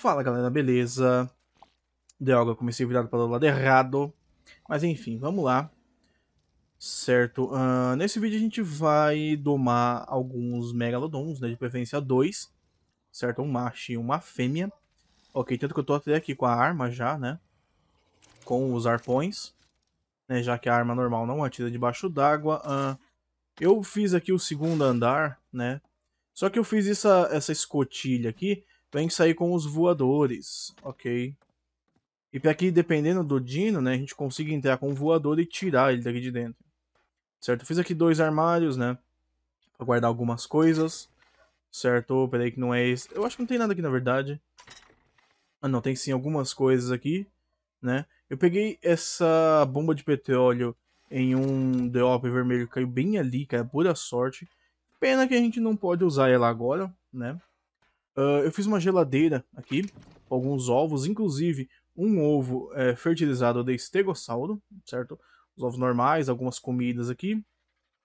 Fala galera, beleza? Droga, eu comecei virado para o lado errado. Mas enfim, vamos lá. Certo, uh, nesse vídeo a gente vai domar alguns megalodons, né, de preferência dois. Certo, um macho e uma fêmea. Ok, tanto que eu tô até aqui com a arma já, né? Com os arpões. Né, já que a arma normal não atira debaixo d'água. Uh, eu fiz aqui o segundo andar, né? Só que eu fiz essa, essa escotilha aqui tem que sair com os voadores, ok? E para que, dependendo do Dino, né, a gente consiga entrar com o voador e tirar ele daqui de dentro. Certo? Fiz aqui dois armários, né? Pra guardar algumas coisas. Certo? Peraí que não é esse. Eu acho que não tem nada aqui, na verdade. Ah, não. Tem sim algumas coisas aqui, né? Eu peguei essa bomba de petróleo em um drop vermelho que caiu bem ali, cara. Pura sorte. Pena que a gente não pode usar ela agora, né? Uh, eu fiz uma geladeira aqui, com alguns ovos, inclusive um ovo é, fertilizado de estegossauro, certo? Os ovos normais, algumas comidas aqui,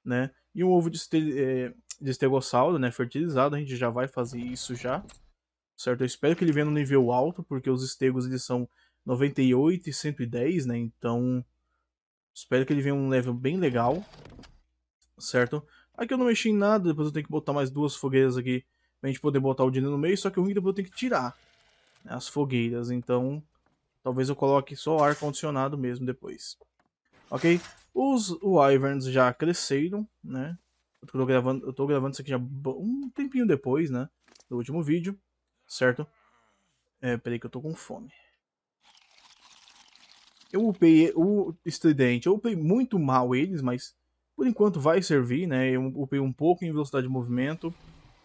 né? E um ovo de, este é, de estegossauro, né, fertilizado, a gente já vai fazer isso já, certo? Eu espero que ele venha no nível alto, porque os estegos eles são 98 e 110, né, então espero que ele venha um level bem legal, certo? Aqui eu não mexi em nada, depois eu tenho que botar mais duas fogueiras aqui pra gente poder botar o dinheiro no meio, só que o ruim tem é eu tenho que tirar né, as fogueiras, então talvez eu coloque só ar-condicionado mesmo depois. Ok? Os Wyverns já cresceram, né? Eu tô gravando, eu tô gravando isso aqui já um tempinho depois, né? Do último vídeo, certo? É, peraí que eu tô com fome. Eu upei o estridente, eu upei muito mal eles, mas por enquanto vai servir, né? Eu upei um pouco em velocidade de movimento,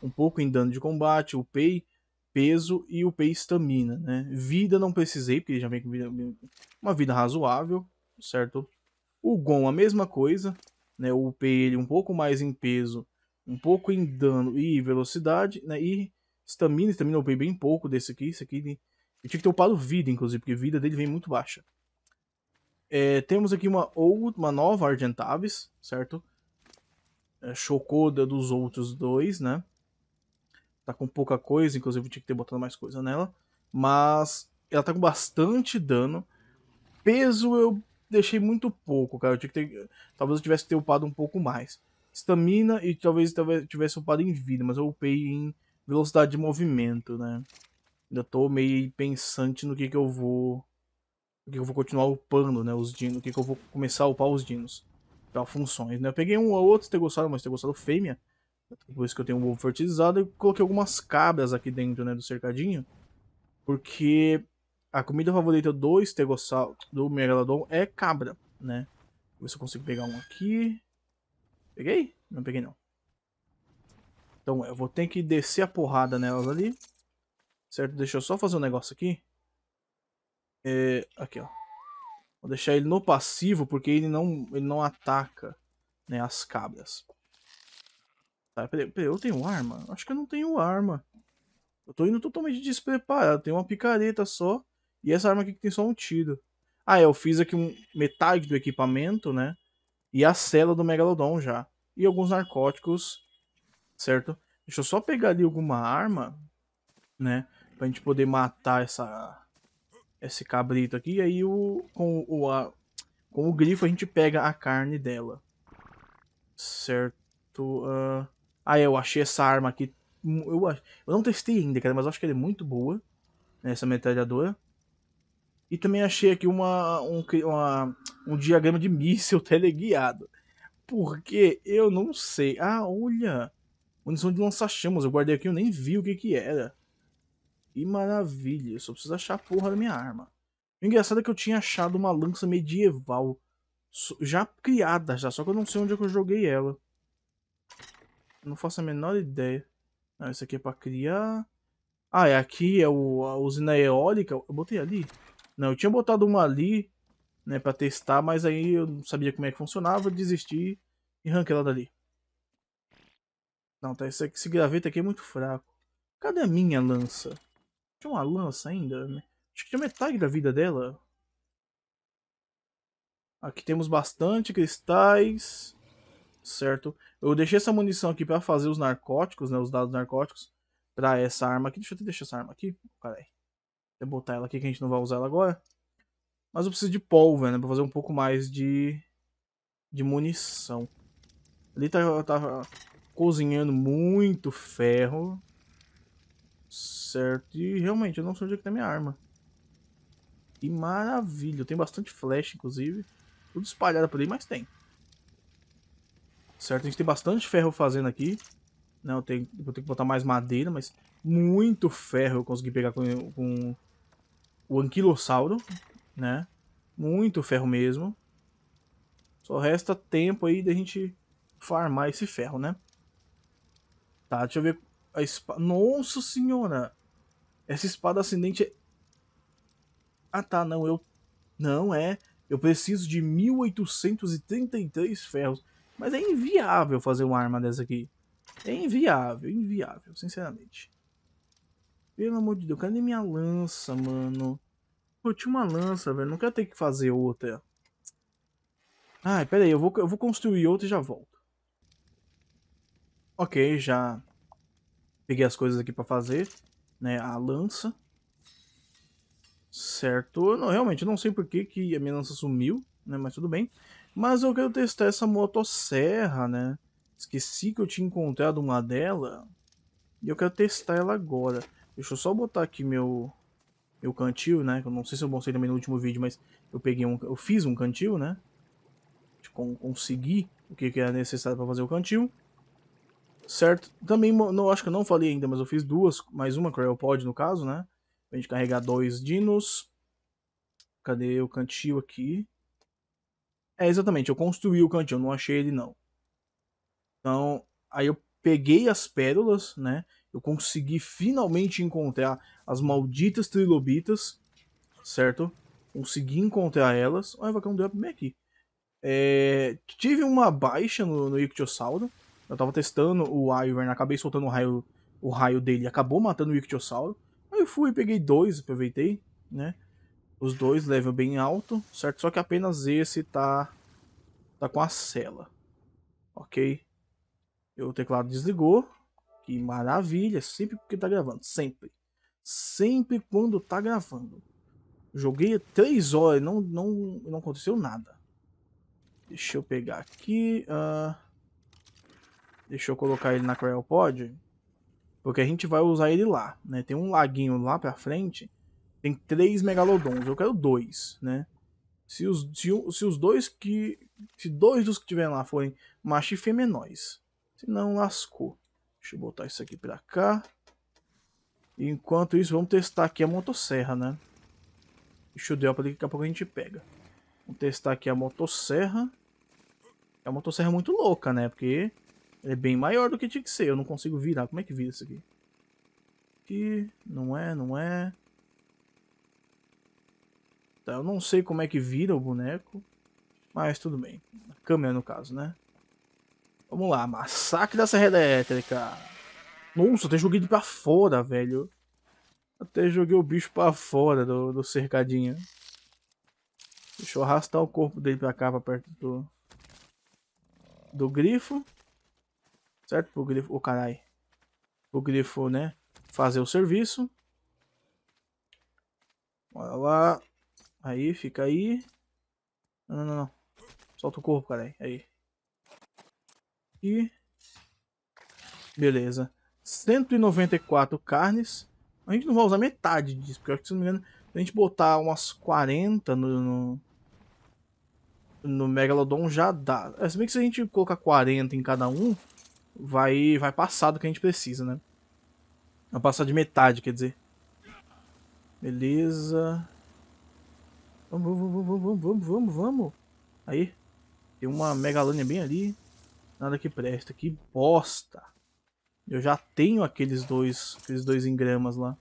um pouco em dano de combate, upei peso e upei estamina, né? Vida não precisei, porque ele já vem com vida, uma vida razoável, certo? O Gon a mesma coisa, né? O upei ele um pouco mais em peso, um pouco em dano e velocidade, né? E estamina, estamina eu upei bem pouco desse aqui, esse aqui... Eu tinha que ter upado vida, inclusive, porque vida dele vem muito baixa. É, temos aqui uma, old, uma nova Argentavis, certo? É, Chocoda dos outros dois, né? tá com pouca coisa, inclusive eu tinha que ter botado mais coisa nela. Mas ela tá com bastante dano. Peso eu deixei muito pouco, cara. Eu tinha que ter... Talvez eu tivesse que ter upado um pouco mais. Estamina e talvez, talvez tivesse upado em vida, mas eu upei em velocidade de movimento, né? Ainda tô meio pensante no que que eu vou... que, eu vou continuar upando, né? Os dinos. No que, que eu vou começar a upar os dinos. Pra funções, né? Eu peguei um ou outro, se ter gostado, mas se ter gostado, fêmea. Por isso que eu tenho um ovo fertilizado e coloquei algumas cabras aqui dentro, né, do cercadinho. Porque a comida favorita do estegossauro, do megalodon, é cabra, né? Vou ver se eu consigo pegar um aqui. Peguei? Não peguei não. Então eu vou ter que descer a porrada nelas ali. Certo? Deixa eu só fazer um negócio aqui. É, aqui, ó. Vou deixar ele no passivo, porque ele não, ele não ataca né, as cabras. Tá, peraí, peraí, eu tenho arma? Acho que eu não tenho arma. Eu tô indo totalmente despreparado. Tem uma picareta só. E essa arma aqui que tem só um tiro. Ah, é, eu fiz aqui um, metade do equipamento, né? E a cela do Megalodon já. E alguns narcóticos, certo? Deixa eu só pegar ali alguma arma, né? Pra gente poder matar essa, esse cabrito aqui. E aí o, com, o, a, com o grifo a gente pega a carne dela. Certo? Uh, ah, eu achei essa arma aqui. Eu, eu não testei ainda, cara, mas acho que ela é muito boa. Né, essa metralhadora. E também achei aqui uma, um, uma, um diagrama de míssil teleguiado. Porque eu não sei. Ah, olha! Munição de lança-chamas. Eu guardei aqui, eu nem vi o que que era. Que maravilha. Eu só preciso achar a porra da minha arma. O engraçado é que eu tinha achado uma lança medieval. Já criada, já. Só que eu não sei onde é que eu joguei ela. Não faço a menor ideia. Ah, isso aqui é pra criar. Ah, é aqui é o, a usina eólica. Eu botei ali? Não, eu tinha botado uma ali, né, pra testar, mas aí eu não sabia como é que funcionava, desisti e ranquei ela dali. Não, tá, esse, esse graveto aqui é muito fraco. Cadê a minha lança? Tinha uma lança ainda, né? Acho que tinha metade da vida dela. Aqui temos bastante cristais certo? Eu deixei essa munição aqui para fazer os narcóticos, né? Os dados narcóticos para essa arma aqui. Deixa eu deixar essa arma aqui. Caralho. Vou botar ela aqui que a gente não vai usar ela agora. Mas eu preciso de pólvora, né? Pra fazer um pouco mais de... De munição. Ali tá, tá cozinhando muito ferro. Certo. E realmente, eu não sei onde é que tá minha arma. E maravilha. tem bastante flecha, inclusive. Tudo espalhado por aí, mas tem. Certo? A gente tem bastante ferro fazendo aqui. Né? Eu tenho, vou ter que botar mais madeira, mas muito ferro eu consegui pegar com, com o anquilossauro, né? Muito ferro mesmo. Só resta tempo aí da gente farmar esse ferro, né? Tá, deixa eu ver a espada. Nossa senhora! Essa espada ascendente é... Ah tá, não, eu... Não é. Eu preciso de 1833 ferros. Mas é inviável fazer uma arma dessa aqui. É inviável, inviável, sinceramente. Pelo amor de Deus, cadê minha lança, mano? Pô, eu tinha uma lança, velho. Não quero ter que fazer outra. Ai, pera aí. Eu vou, eu vou construir outra e já volto. Ok, já peguei as coisas aqui pra fazer. Né, a lança. Certo. Não, realmente, eu não sei por que, que a minha lança sumiu. Né, mas tudo bem. Mas eu quero testar essa motosserra, né? Esqueci que eu tinha encontrado uma dela. E eu quero testar ela agora. Deixa eu só botar aqui meu meu cantil, né? Eu não sei se eu mostrei também no último vídeo, mas eu peguei um, eu fiz um cantil, né? Con consegui o que, era necessário para fazer o cantil. Certo? Também, não acho que eu não falei ainda, mas eu fiz duas, mais uma Cryopod no caso, né? Pra gente carregar dois dinos. Cadê o cantil aqui? É, exatamente, eu construí o cantinho, eu não achei ele não. Então, aí eu peguei as pérolas, né? Eu consegui finalmente encontrar as malditas trilobitas, certo? Consegui encontrar elas. Olha, vai cair um drop bem aqui. É, tive uma baixa no, no Ictiosauro. Eu tava testando o Ivern, acabei soltando o raio, o raio dele acabou matando o Ictiosauro. Aí eu fui, peguei dois, aproveitei, né? Os dois level bem alto, certo? Só que apenas esse tá, tá com a cela. Ok? O teclado desligou. Que maravilha, sempre porque tá gravando, sempre. Sempre quando tá gravando. Joguei três horas e não, não, não aconteceu nada. Deixa eu pegar aqui. Uh... Deixa eu colocar ele na CryOpod. Porque a gente vai usar ele lá, né? Tem um laguinho lá pra frente tem três megalodons, eu quero dois, né? Se os, se, se os dois que. Se dois dos que tiverem lá forem macho e fêmea, é nós. Se não, lascou. Deixa eu botar isso aqui pra cá. enquanto isso, vamos testar aqui a motosserra, né? Deixa eu dar pra daqui a pouco a gente pega. Vamos testar aqui a motosserra. É uma motosserra muito louca, né? Porque é bem maior do que tinha que ser. Eu não consigo virar. Como é que vira isso aqui? Aqui, não é, não é. Tá? Eu não sei como é que vira o boneco, mas tudo bem. A câmera, no caso, né? Vamos lá, massacre da Serra Elétrica. Nossa, até joguei ele pra fora, velho. Até joguei o bicho pra fora do, do cercadinho. Deixa eu arrastar o corpo dele pra cá, pra perto do... Do grifo. Certo? Pro grifo... Ô, oh, carai. O grifo, né? Fazer o serviço. Bora lá. Aí, fica aí. Não, não, não. Solta o corpo, cara. Aí. E... Beleza. 194 carnes. A gente não vai usar metade disso, porque eu acho que, se não me engano, se a gente botar umas 40 no... no... no Megalodon já dá. É, se bem que se a gente colocar 40 em cada um, vai, vai passar do que a gente precisa, né? Vai passar de metade, quer dizer. Beleza. Vamos, vamos, vamos, vamos, vamos, vamos, vamos. Aí. Tem uma megalânia bem ali. Nada que presta. Que bosta. Eu já tenho aqueles dois, aqueles dois engramas lá.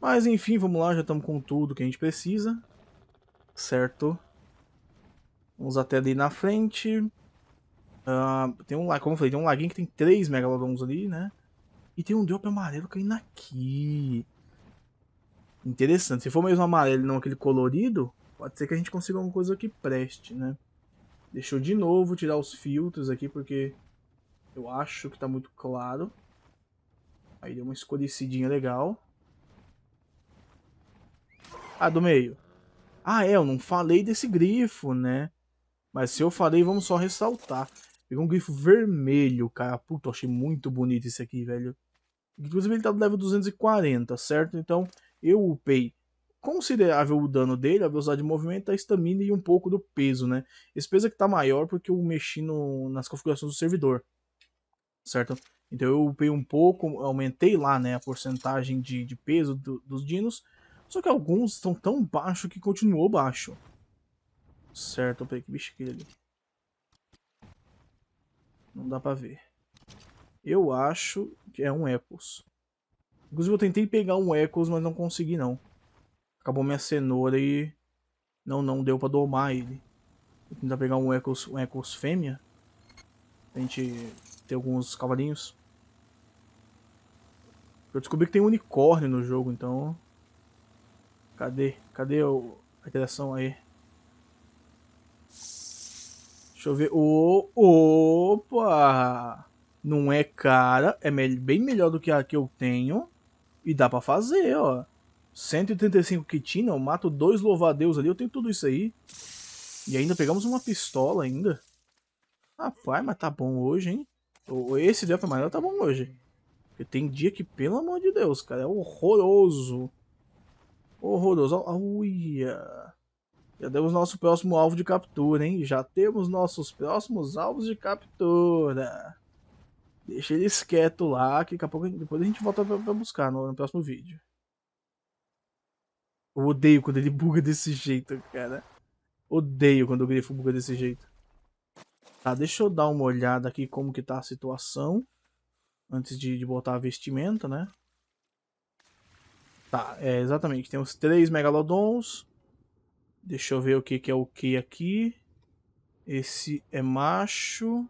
Mas enfim, vamos lá. Já estamos com tudo que a gente precisa. Certo. Vamos até ali na frente. Uh, tem um, como eu falei, tem um laguinho que tem três megalodons ali, né? E tem um drop amarelo caindo aqui. Interessante. Se for mesmo amarelo não aquele colorido, pode ser que a gente consiga alguma coisa que preste, né? Deixa eu de novo tirar os filtros aqui, porque eu acho que tá muito claro. Aí deu uma escurecidinha legal. Ah, do meio. Ah, é, eu não falei desse grifo, né? Mas se eu falei, vamos só ressaltar. Pegou um grifo vermelho, cara. Puta, achei muito bonito esse aqui, velho. Inclusive ele tá no level 240, certo? Então eu upei considerável o dano dele, a velocidade de movimento, a estamina e um pouco do peso, né? Esse peso aqui é tá maior porque eu mexi no, nas configurações do servidor, certo? Então eu upei um pouco, aumentei lá né, a porcentagem de, de peso do, dos dinos, só que alguns estão tão baixo que continuou baixo. Certo, peraí, que bicho que ele... Não dá pra ver. Eu acho que é um Epos. Inclusive eu tentei pegar um Echoes, mas não consegui não. Acabou minha cenoura e... Não, não deu pra domar ele. Vou tentar pegar um Echoes, um Echoes fêmea. Pra gente ter alguns cavalinhos. Eu descobri que tem um unicórnio no jogo, então... Cadê? Cadê o... a interação aí? Deixa eu ver. O... Opa! Não é cara. É bem melhor do que a que eu tenho. E dá para fazer, ó. 135 quitina, eu mato dois louvadeus ali, eu tenho tudo isso aí. E ainda pegamos uma pistola ainda. Rapaz, mas tá bom hoje, hein? Esse Death Amarelo tá bom hoje. Porque tem dia que, pelo amor de Deus, cara, é horroroso. Horroroso. Uia. Já temos nosso próximo alvo de captura, hein? Já temos nossos próximos alvos de captura. Deixa eles quietos lá, que daqui a pouco depois a gente volta pra, pra buscar no, no, próximo vídeo. Eu odeio quando ele buga desse jeito, cara. Odeio quando o grifo buga desse jeito. Tá, deixa eu dar uma olhada aqui como que tá a situação. Antes de, de botar a vestimenta, né? Tá, é, exatamente. Temos três Megalodons. Deixa eu ver o que, que é o que aqui. Esse é macho.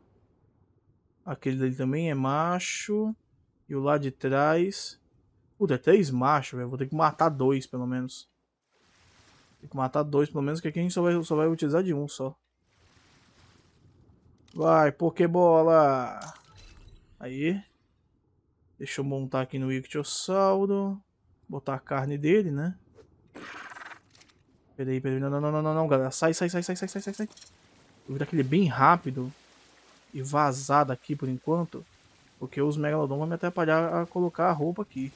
Aquele dele também é macho. E o lá de trás... Puta, é três machos, velho. Vou ter que matar dois, pelo menos. Tem que matar dois, pelo menos, que aqui a gente só vai, só vai utilizar de um só. Vai, Pokébola! Aí. Deixa eu montar aqui no Ictiosauro. Botar a carne dele, né? Peraí, peraí. Não, não, não, não, não, galera. Sai, sai, sai, sai, sai, sai, sai. Eu que ele é bem rápido e vazar daqui por enquanto. Porque os Megalodon vão me atrapalhar a colocar a roupa aqui.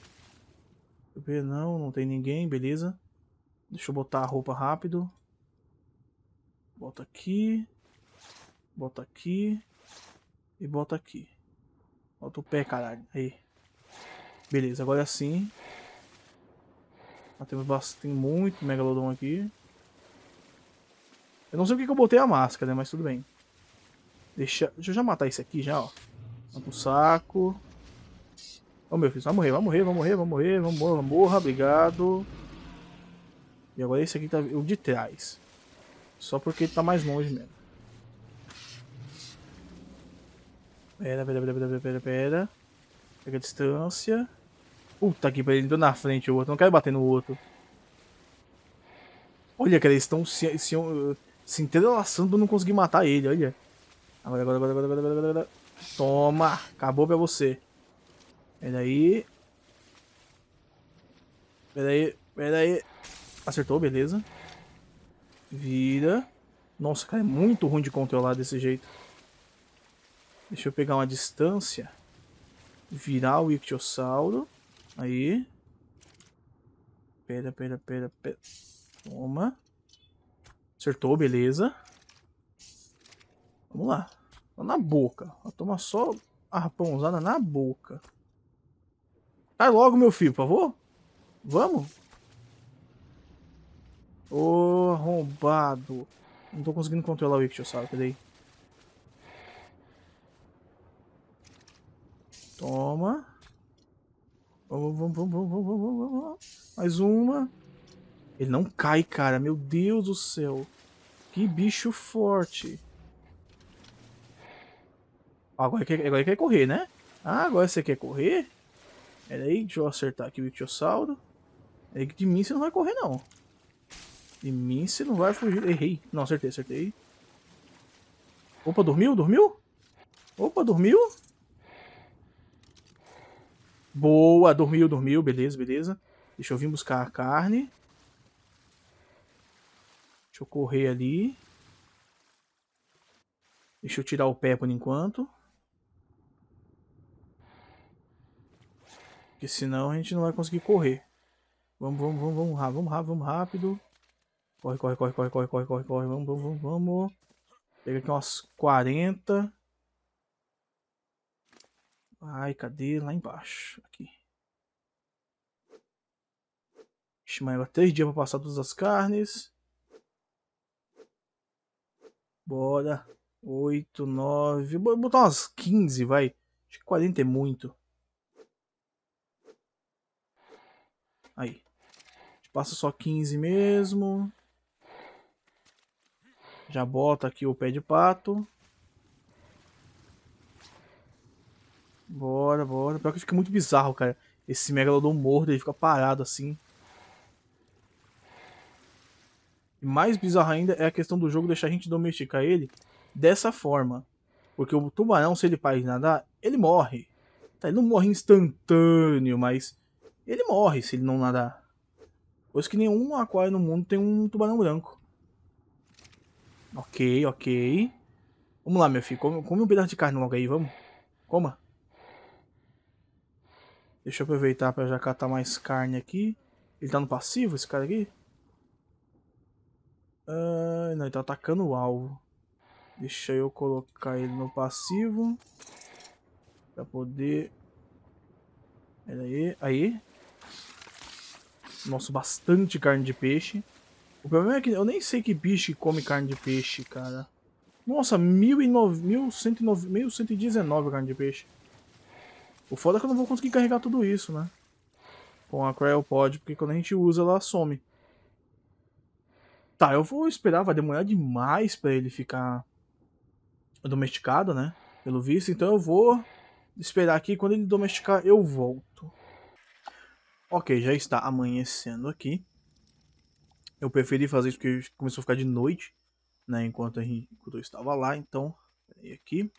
Não, não tem ninguém, beleza. Deixa eu botar a roupa rápido. Bota aqui. Bota aqui. E bota aqui. Bota o pé, caralho. Aí. Beleza, agora sim. Ah, temos bastante, tem muito Megalodon aqui. Eu não sei o que eu botei a máscara, né? Mas tudo bem. Deixa, deixa eu já matar isso aqui já, ó. Vamos pro saco. Ô oh, meu filho, vai morrer, vai morrer, vai morrer, vai morrer, vai morrer, vai morrer, obrigado. E agora esse aqui tá o de trás. Só porque ele tá mais longe mesmo. Pera, pera, pera, pera, pera, pera. Pega a distância. Puta que pariu, ele deu na frente o outro. Não quero bater no outro. Olha, cara, eles estão se, se, se entrelaçando pra não conseguir matar ele, olha. Agora, agora, agora, agora, agora, agora, Toma! Acabou pra você. Peraí. Peraí, peraí. Acertou, beleza. Vira. Nossa, cara, é muito ruim de controlar desse jeito. Deixa eu pegar uma distância. Virar o Ictiosauro. Aí. Pera, pera, pera, pera. Toma. Acertou, beleza. Vamos lá. Na boca. Ela toma só a raponzada na boca. Sai tá logo, meu filho, por favor. Vamos. Ô, oh, arrombado. Não tô conseguindo controlar o Ictiosauro, cadê Toma. Vamos, vamos, vamos, vamos, vamos, vamos, Mais uma. Ele não cai, cara. Meu Deus do céu. Que bicho forte. Agora ele, quer, agora ele quer correr, né? Ah, agora você quer correr? Pera aí, deixa eu acertar aqui o Ictiossauro. É que de mim você não vai correr, não. De mim você não vai fugir. Errei. Não, acertei, acertei. Opa, dormiu? Dormiu? Opa, dormiu? Boa, dormiu, dormiu. Beleza, beleza. Deixa eu vir buscar a carne. Deixa eu correr ali. Deixa eu tirar o pé por enquanto. Porque senão a gente não vai conseguir correr. Vamos, vamos, vamos, vamos rápido, vamos vamos rápido. Corre, corre, corre, corre, corre, corre, corre, corre. Vamos, vamos, vamos, vamos. Pega aqui umas 40. Ai, cadê? Lá embaixo. Aqui. Ixi, mas três dias pra passar todas as carnes. Bora. 8, 9. Vou botar umas 15, vai. Acho que 40 é muito. Aí. Passa só 15 mesmo. Já bota aqui o pé de pato. Bora, bora. Pior que fica muito bizarro, cara. Esse Megalodon morde ele fica parado assim. E mais bizarro ainda é a questão do jogo deixar a gente domesticar ele dessa forma. Porque o tubarão, se ele parar de nadar, ele morre. Tá, ele não morre instantâneo, mas ele morre se ele não nadar. Pois que nenhum aquário no mundo tem um tubarão branco. Ok, ok. Vamos lá, meu filho. Come, come um pedaço de carne logo aí, vamos. Coma. Deixa eu aproveitar para já catar mais carne aqui. Ele tá no passivo, esse cara aqui? Ah, não, ele tá atacando o alvo. Deixa eu colocar ele no passivo. Pra poder... Pera aí. Aí nosso bastante carne de peixe. O problema é que eu nem sei que bicho come carne de peixe, cara. Nossa, 1119 carne de peixe. O foda é que eu não vou conseguir carregar tudo isso, né? Com a Cryopod, porque quando a gente usa ela some. Tá, eu vou esperar, vai demorar demais pra ele ficar domesticado, né? Pelo visto, então eu vou esperar aqui. Quando ele domesticar, eu volto. Ok, já está amanhecendo aqui. Eu preferi fazer isso porque começou a ficar de noite, né? Enquanto, a gente, enquanto eu estava lá, então... Peraí aqui.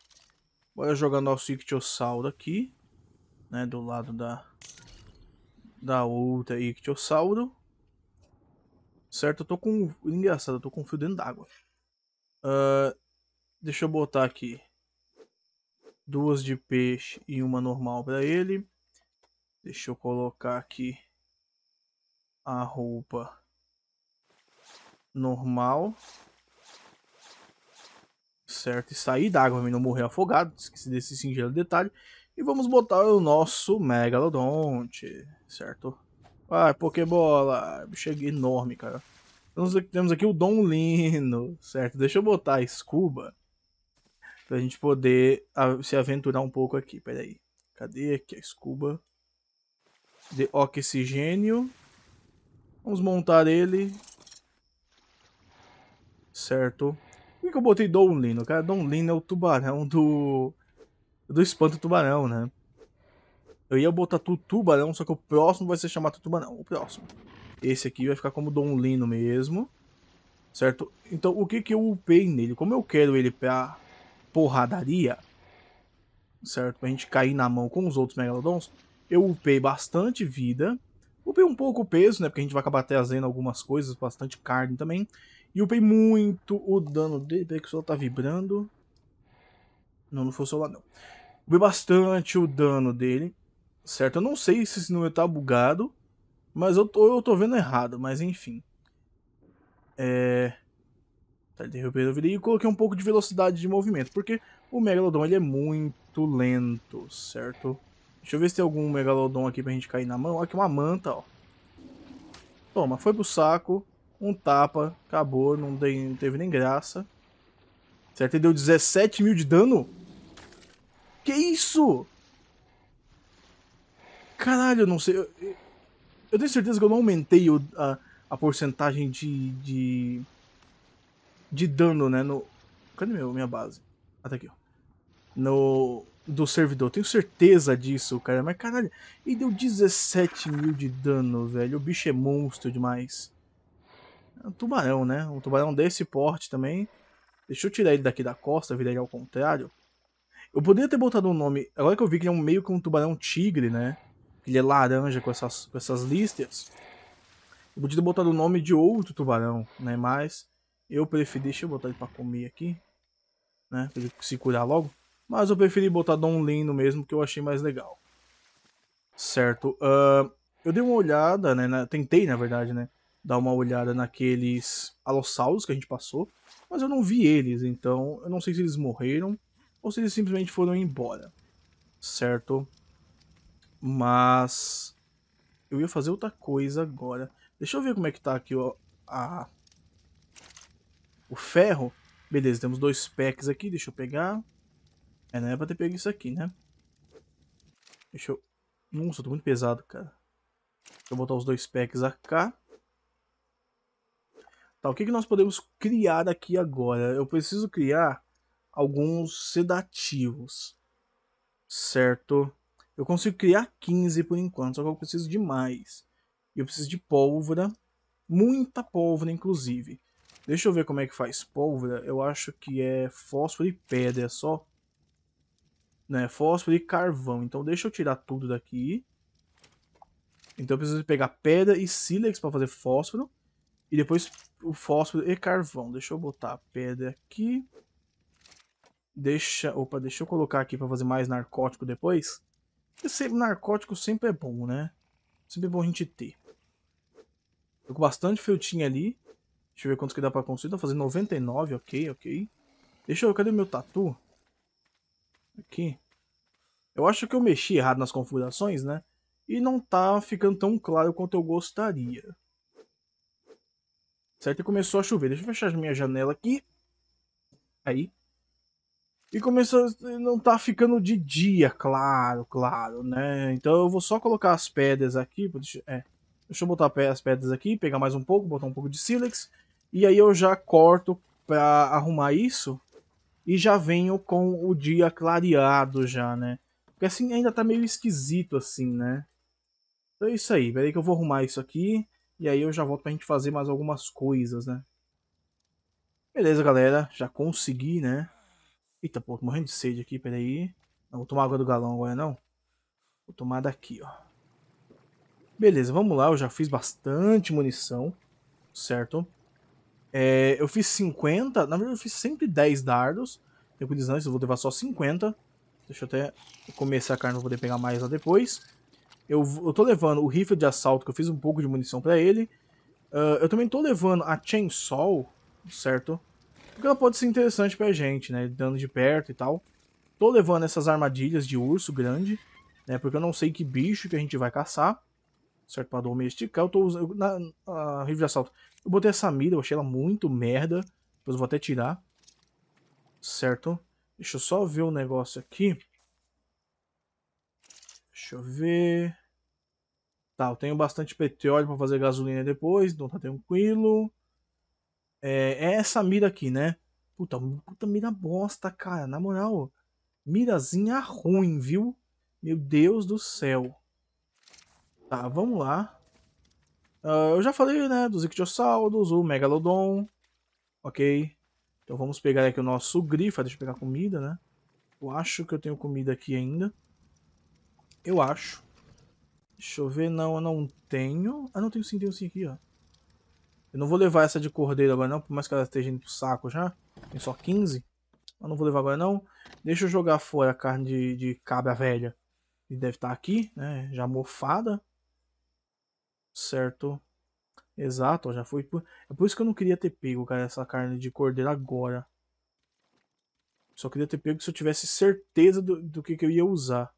Bora jogar nosso Ictiosauro aqui, né? Do lado da... Da outra Ictiosauro. Certo? Eu tô com... Engraçado, eu tô com um fio dentro d'água. Uh, deixa eu botar aqui. Duas de peixe e uma normal pra ele. Deixa eu colocar aqui a roupa normal. Certo, e sair d'água para não morrer afogado. Esqueci desse singelo detalhe. E vamos botar o nosso Megalodonte, certo? Vai, Pokébola. Bicho é enorme, cara. Temos aqui, temos aqui o Dom Lino, certo? Deixa eu botar a Scuba. Pra gente poder se aventurar um pouco aqui. Pera aí. Cadê aqui a Scuba? de oxigênio. Vamos montar ele. Certo. Por que eu botei Don Lino? Cara, Don Lino é o tubarão do... Do espanto tubarão, né? Eu ia botar Tutubarão, tubarão, só que o próximo vai ser chamado tubarão. O próximo. Esse aqui vai ficar como Don Lino mesmo. Certo? Então, o que que eu upei nele? Como eu quero ele pra porradaria, certo? Pra gente cair na mão com os outros Megalodons, eu upei bastante vida. Upei um pouco o peso, né? Porque a gente vai acabar trazendo algumas coisas, bastante carne também. E upei muito o dano dele. Peraí que o celular tá vibrando. Não, não foi o celular, não. Upei bastante o dano dele. Certo? Eu não sei se esse número tá bugado. Mas eu tô, eu tô vendo errado, mas enfim. É... Tá, derrubei a vida e coloquei um pouco de velocidade de movimento. Porque o Megalodon, ele é muito lento, certo? Deixa eu ver se tem algum megalodon aqui pra gente cair na mão. Olha Aqui uma manta, ó. Toma, foi pro saco. Um tapa, acabou, não, dei, não teve nem graça. Certo, ele deu 17 mil de dano? Que isso? Caralho, eu não sei. Eu, eu tenho certeza que eu não aumentei o, a, a porcentagem de, de, de dano, né? No... Cadê meu, minha base? Até ah, tá aqui, ó no, do servidor. Tenho certeza disso, cara. Mas caralho, ele deu 17 mil de dano, velho. O bicho é monstro demais. É um tubarão, né? Um tubarão desse porte também. Deixa eu tirar ele daqui da costa, virar ele ao contrário. Eu poderia ter botado um nome. Agora que eu vi que ele é um meio que um tubarão tigre, né? Ele é laranja com essas, com essas listras. Eu podia ter botado o nome de outro tubarão, né? Mas eu preferi. Deixa eu botar ele pra comer aqui. Né? Pra ele se curar logo. Mas eu preferi botar Don Lino mesmo, que eu achei mais legal. Certo. Uh, eu dei uma olhada, né? Na, tentei, na verdade, né? Dar uma olhada naqueles alossauros que a gente passou. Mas eu não vi eles, então eu não sei se eles morreram ou se eles simplesmente foram embora. Certo? Mas... Eu ia fazer outra coisa agora. Deixa eu ver como é que tá aqui ó, a... o ferro. Beleza, temos dois packs aqui, deixa eu pegar. É, não era é pra ter pego isso aqui, né? Deixa eu... Nossa, eu tô muito pesado, cara. Deixa eu botar os dois packs aqui. Tá, o que, que nós podemos criar aqui agora? Eu preciso criar alguns sedativos. Certo? Eu consigo criar 15 por enquanto, só que eu preciso de mais. Eu preciso de pólvora. Muita pólvora, inclusive. Deixa eu ver como é que faz pólvora. Eu acho que é fósforo e pedra é só né, fósforo e carvão. Então deixa eu tirar tudo daqui. Então eu preciso pegar pedra e sílex para fazer fósforo. E depois o fósforo e carvão. Deixa eu botar a pedra aqui. Deixa, opa, deixa eu colocar aqui para fazer mais narcótico depois. Esse narcótico sempre é bom, né? Sempre é bom a gente ter. Tô com bastante feltinha ali. Deixa eu ver quantos que dá pra construir. Tá fazendo 99, ok, ok. Deixa eu cadê o meu tatu? Aqui. Eu acho que eu mexi errado nas configurações, né? E não tá ficando tão claro quanto eu gostaria. Certo? E começou a chover. Deixa eu fechar a minha janela aqui. Aí. E começou... Não tá ficando de dia, claro, claro, né? Então eu vou só colocar as pedras aqui. Deixa, é. Deixa eu botar as pedras aqui, pegar mais um pouco, botar um pouco de sílex. E aí eu já corto pra arrumar isso. E já venho com o dia clareado já, né? Porque assim ainda tá meio esquisito assim, né? Então é isso aí, peraí que eu vou arrumar isso aqui. E aí eu já volto pra gente fazer mais algumas coisas, né? Beleza, galera, já consegui, né? Eita, pô, tô morrendo de sede aqui, peraí. Não, vou tomar água do galão agora, não. Vou tomar daqui, ó. Beleza, vamos lá, eu já fiz bastante munição, certo? É, eu fiz 50, na verdade eu fiz 110 dardos, tranquilizantes, eu vou levar só 50. Deixa eu até começar a carne vou poder pegar mais lá depois. Eu, eu tô levando o rifle de assalto, que eu fiz um pouco de munição para ele. Uh, eu também tô levando a Chainsaw, certo? Porque ela pode ser interessante pra gente, né? Dano de perto e tal. Tô levando essas armadilhas de urso grande, né? Porque eu não sei que bicho que a gente vai caçar, certo? Pra domesticar. Eu tô usando... Na, a rifle de assalto. Eu botei essa mira, eu achei ela muito merda. Depois eu vou até tirar, certo? Deixa eu só ver um negócio aqui. Deixa eu ver. Tá, eu tenho bastante petróleo para fazer gasolina depois, então tá tranquilo. É, é essa mira aqui, né? Puta, puta mira bosta, cara. Na moral, mirazinha ruim, viu? Meu Deus do céu. Tá, vamos lá. Uh, eu já falei, né, dos ictiossauros, o Megalodon. Ok. Então vamos pegar aqui o nosso grifa, deixa eu pegar comida, né? Eu acho que eu tenho comida aqui ainda. Eu acho. Deixa eu ver, não, eu não tenho. Ah, não, tenho sim, tenho sim aqui, ó. Eu não vou levar essa de cordeiro agora não, por mais que ela esteja indo pro saco já. Tem só 15. Eu não vou levar agora não. Deixa eu jogar fora a carne de, de cabra velha. Que deve estar tá aqui, né? Já mofada. Certo. Exato, ó, já foi. Por... É por isso que eu não queria ter pego, cara, essa carne de cordeiro agora. Só queria ter pego se eu tivesse certeza do, do que, que eu ia usar.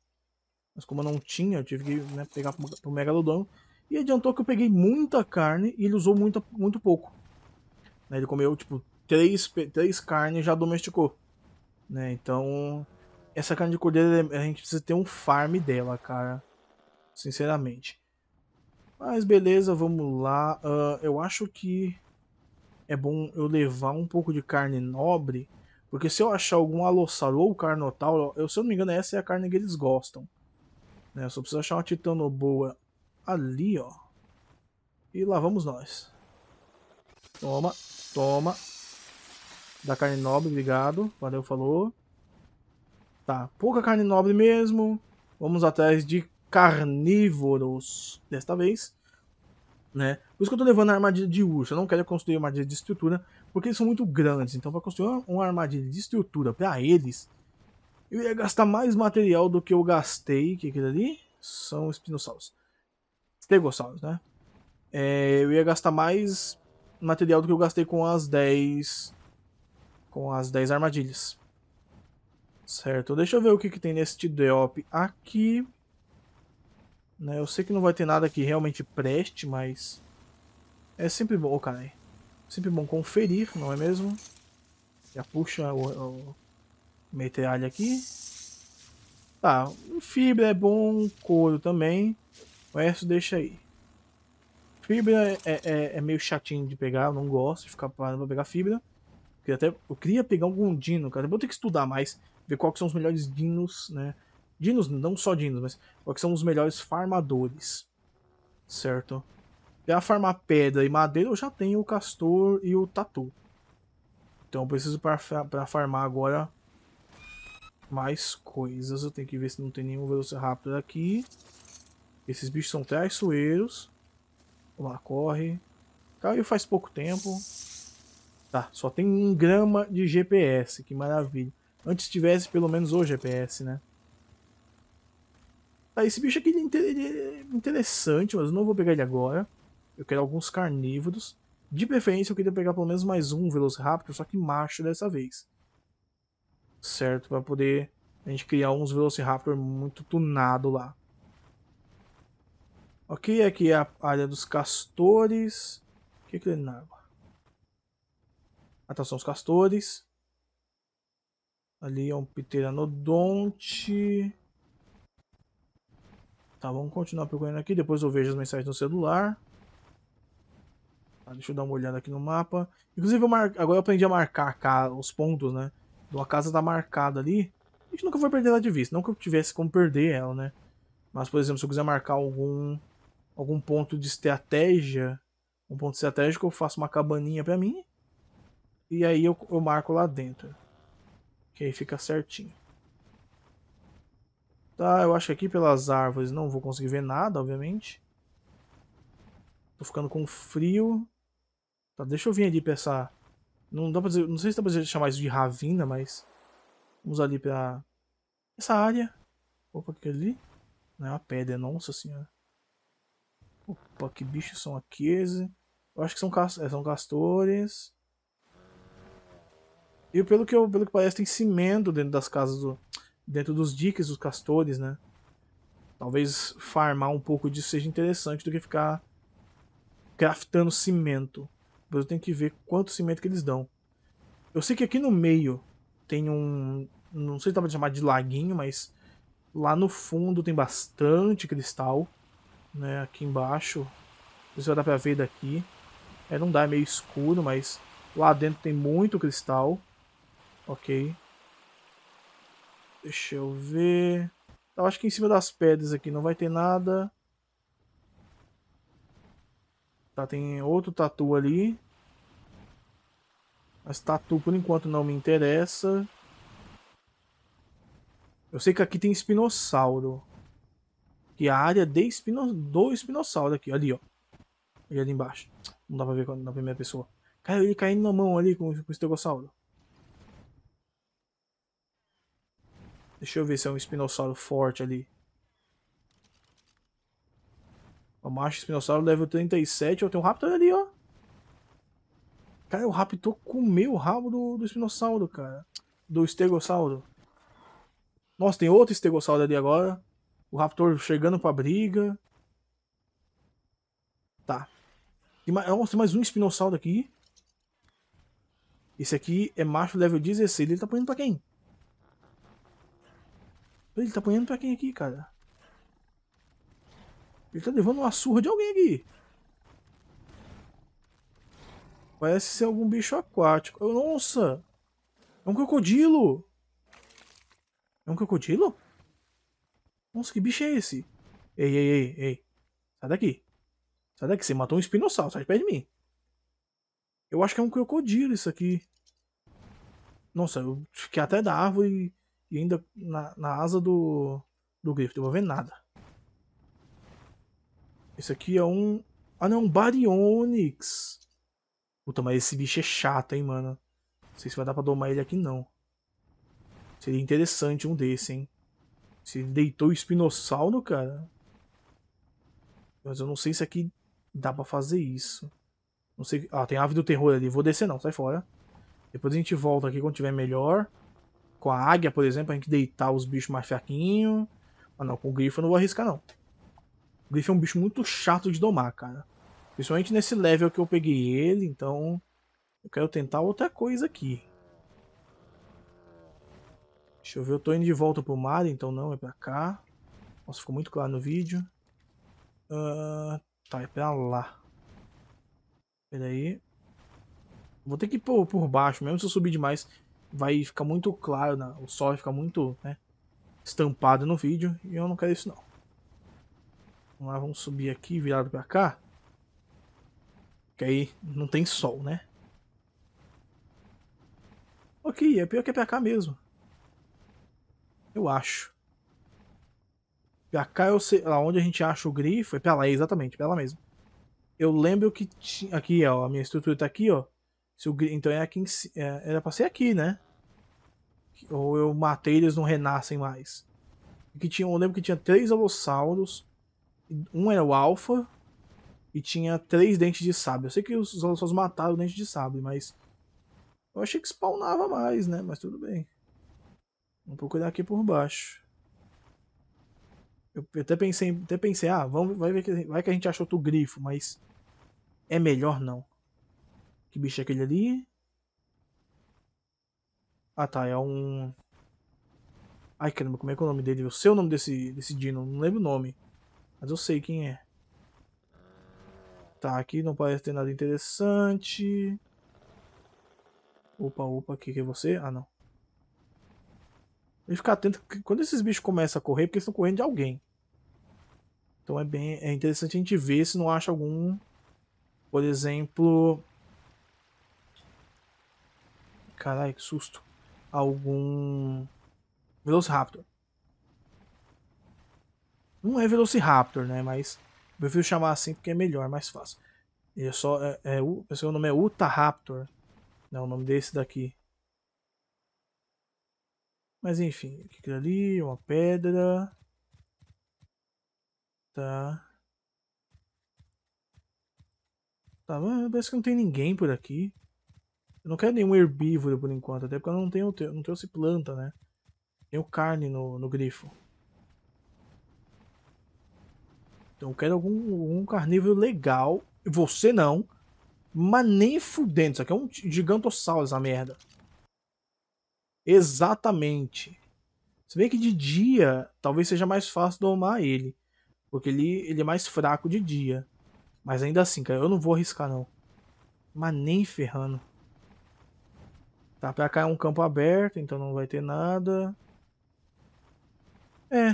Mas como eu não tinha, eu tive que né, pegar pro, pro Megalodon. E adiantou que eu peguei muita carne e ele usou muito muito pouco. Né, ele comeu, tipo, três, três carnes e já domesticou. Né, então, essa carne de cordeiro, a gente precisa ter um farm dela, cara. Sinceramente. Mas beleza, vamos lá. Uh, eu acho que é bom eu levar um pouco de carne nobre, porque se eu achar algum alossauro ou carnotauro, eu, se eu não me engano essa é a carne que eles gostam. Né? Eu só preciso achar uma titanoboa ali, ó. E lá vamos nós. Toma, toma. Da carne nobre, obrigado. Valeu, falou. Tá, pouca carne nobre mesmo. Vamos atrás de carnívoros desta vez. Né? Por isso que eu estou levando a armadilha de urso. Eu não quero construir uma armadilha de estrutura, porque eles são muito grandes. Então, para construir uma armadilha de estrutura para eles, eu ia gastar mais material do que eu gastei. Que aquilo ali são espinossauros. Stegossauros, né? É, eu ia gastar mais material do que eu gastei com as 10. Com as 10 armadilhas. Certo, deixa eu ver o que, que tem neste drop aqui. Né? Eu sei que não vai ter nada que realmente preste, mas é sempre bom, cara. Sempre bom conferir, não é mesmo? Já puxa o, o metralha aqui. Tá, fibra é bom, couro também. O resto deixa aí. Fibra é, é, é, é meio chatinho de pegar, eu não gosto de ficar parando pra pegar fibra. Eu, até, eu queria pegar algum dino, cara. Eu vou ter que estudar mais, ver quais são os melhores dinos, né? Dinos, não só dinos, mas porque são os melhores farmadores. Certo? Pra farmar pedra e madeira eu já tenho o castor e o tatu. Então eu preciso para farmar agora mais coisas. Eu tenho que ver se não tem nenhum velociraptor aqui. Esses bichos são traiçoeiros. Vamos lá, corre. Caiu tá, faz pouco tempo. Tá, só tem um grama de GPS, que maravilha. Antes tivesse pelo menos o GPS, né? Tá, esse bicho aqui é ele é interessante, mas eu não vou pegar ele agora. Eu quero alguns carnívoros. De preferência, eu queria pegar pelo menos mais um Velociraptor, só que macho dessa vez. Certo? Pra poder a gente criar uns Velociraptor muito tunado lá. Ok, aqui é a área dos castores. O que é que ele é na água? Ah, tá, são os castores. Ali é um pteranodonte. Tá, vamos continuar procurando aqui, depois eu vejo as mensagens no celular. Tá, deixa eu dar uma olhada aqui no mapa. Inclusive, eu mar... agora eu aprendi a marcar os pontos, né? Uma então, casa tá marcada ali. A gente nunca vai perder ela de vista. Não que eu tivesse como perder ela, né? Mas, por exemplo, se eu quiser marcar algum, algum ponto de estratégia, um ponto estratégico, eu faço uma cabaninha pra mim. E aí eu, eu marco lá dentro. Que aí fica certinho. Tá, eu acho que aqui pelas árvores não vou conseguir ver nada, obviamente. Tô ficando com frio. Tá, deixa eu vir ali pra essa... Não dá pra dizer... Não sei se dá pra chamar isso de ravina, mas... Vamos ali pra... Essa área. Opa, aquele ali. Não é uma pedra, nossa senhora. Opa, que bichos são aqueles? Eu acho que são, cast... é, são castores. E pelo que, eu, pelo que parece, tem cimento dentro das casas do, dentro dos diques dos castores, né? Talvez farmar um pouco disso seja interessante do que ficar craftando cimento. Mas eu tenho que ver quanto cimento que eles dão. Eu sei que aqui no meio tem um. Não sei se dá pra chamar de laguinho, mas lá no fundo tem bastante cristal. Né? Aqui embaixo. Não sei se dar pra ver daqui. É, não dá, é meio escuro, mas lá dentro tem muito cristal. Ok. Deixa eu ver. Eu acho que em cima das pedras aqui não vai ter nada. Tá, tem outro tatu ali. Mas tatu por enquanto não me interessa. Eu sei que aqui tem espinossauro. Que é a área de espino... do espinossauro aqui, ali ó. Ele é ali embaixo. Não dá pra ver na primeira pessoa. Caiu ele caindo na mão ali com, com o estegossauro. Deixa eu ver se é um espinossauro forte ali. O macho espinossauro level 37. Ó, tem um raptor ali, ó. Cara, o raptor comeu o rabo do, do espinossauro, cara. Do estegossauro. Nossa, tem outro estegossauro ali agora. O raptor chegando pra briga. Tá. E, nossa, tem mais um espinossauro aqui. Esse aqui é macho level 16. Ele tá indo pra quem? Ele tá apanhando pra quem aqui, cara? Ele tá levando uma surra de alguém aqui. Parece ser algum bicho aquático. Nossa! É um crocodilo! É um crocodilo? Nossa, que bicho é esse? Ei, ei, ei, ei. Sai daqui. Sai daqui, você matou um espinossauro, sai de perto de mim. Eu acho que é um crocodilo isso aqui. Nossa, eu fiquei até da árvore e ainda na, na asa do, do grifo, ver nada. Esse aqui é um... Ah não, é um Baryonyx. Puta, mas esse bicho é chato, hein, mano. Não sei se vai dar pra domar ele aqui, não. Seria interessante um desse, hein. Se ele deitou o espinossauro, cara. Mas eu não sei se aqui dá pra fazer isso. Não sei... Ah, tem ave do terror ali. Vou descer não, sai fora. Depois a gente volta aqui quando tiver melhor com a águia, por exemplo, a gente deitar os bichos mais fraquinhos. Mas ah, não, com o grifo eu não vou arriscar, não. O grifo é um bicho muito chato de domar, cara. Principalmente nesse level que eu peguei ele, então... Eu quero tentar outra coisa aqui. Deixa eu ver, eu tô indo de volta pro mar, então não, é pra cá. Nossa, ficou muito claro no vídeo. Uh, tá, é pra lá. Peraí. aí. Vou ter que ir por, por baixo, mesmo se eu subir demais vai ficar muito claro, né? o sol fica muito né, estampado no vídeo e eu não quero isso não. Vamos lá, vamos subir aqui, virado pra cá. Que aí não tem sol, né? Ok, é pior que é pra cá mesmo. Eu acho. Pra cá eu sei. Lá onde a gente acha o grifo, é pra lá, exatamente, pra lá mesmo. Eu lembro que tinha. Aqui, ó. A minha estrutura tá aqui, ó. Se o, então é aqui em, é, era pra ser aqui, né? Ou eu matei eles não renascem mais. Que tinha, eu lembro que tinha três alossauros. Um era o alfa. E tinha três dentes de sábio. Eu sei que os alossauros mataram o dente de sábio, mas... Eu achei que spawnava mais, né? Mas tudo bem. Vamos procurar aqui por baixo. Eu até pensei, até pensei ah, vamos, vai, ver que, vai que a gente achou outro grifo, mas é melhor não. Que bicho é aquele ali? Ah tá, é um. Ai caramba, como é que é o nome dele? Eu sei o nome desse, desse Dino, não lembro o nome. Mas eu sei quem é. Tá, aqui não parece ter nada interessante. Opa, opa, o que é você? Ah não. Tem que ficar atento que quando esses bichos começam a correr, porque eles estão correndo de alguém. Então é bem é interessante a gente ver se não acha algum, por exemplo. Caralho, que susto algum Velociraptor. Não é Velociraptor, né? Mas eu prefiro chamar assim porque é melhor, é mais fácil. Ele é só. É, é, o seu nome é Utahaptor. raptor é né, o nome desse daqui. Mas enfim, que ali, uma pedra. Tá. Tá, parece que não tem ninguém por aqui. Eu não quero nenhum herbívoro por enquanto, até porque eu não tenho, não planta, né? Tenho carne no, no grifo. Então eu quero algum, algum carnívoro legal. Você não. Mas nem fudendo. Isso aqui é um gigantossauro, essa merda. Exatamente. Se bem que de dia, talvez seja mais fácil domar ele. Porque ele, ele é mais fraco de dia. Mas ainda assim, cara, eu não vou arriscar não. Mas nem ferrando. Tá, pra cá é um campo aberto, então não vai ter nada. É.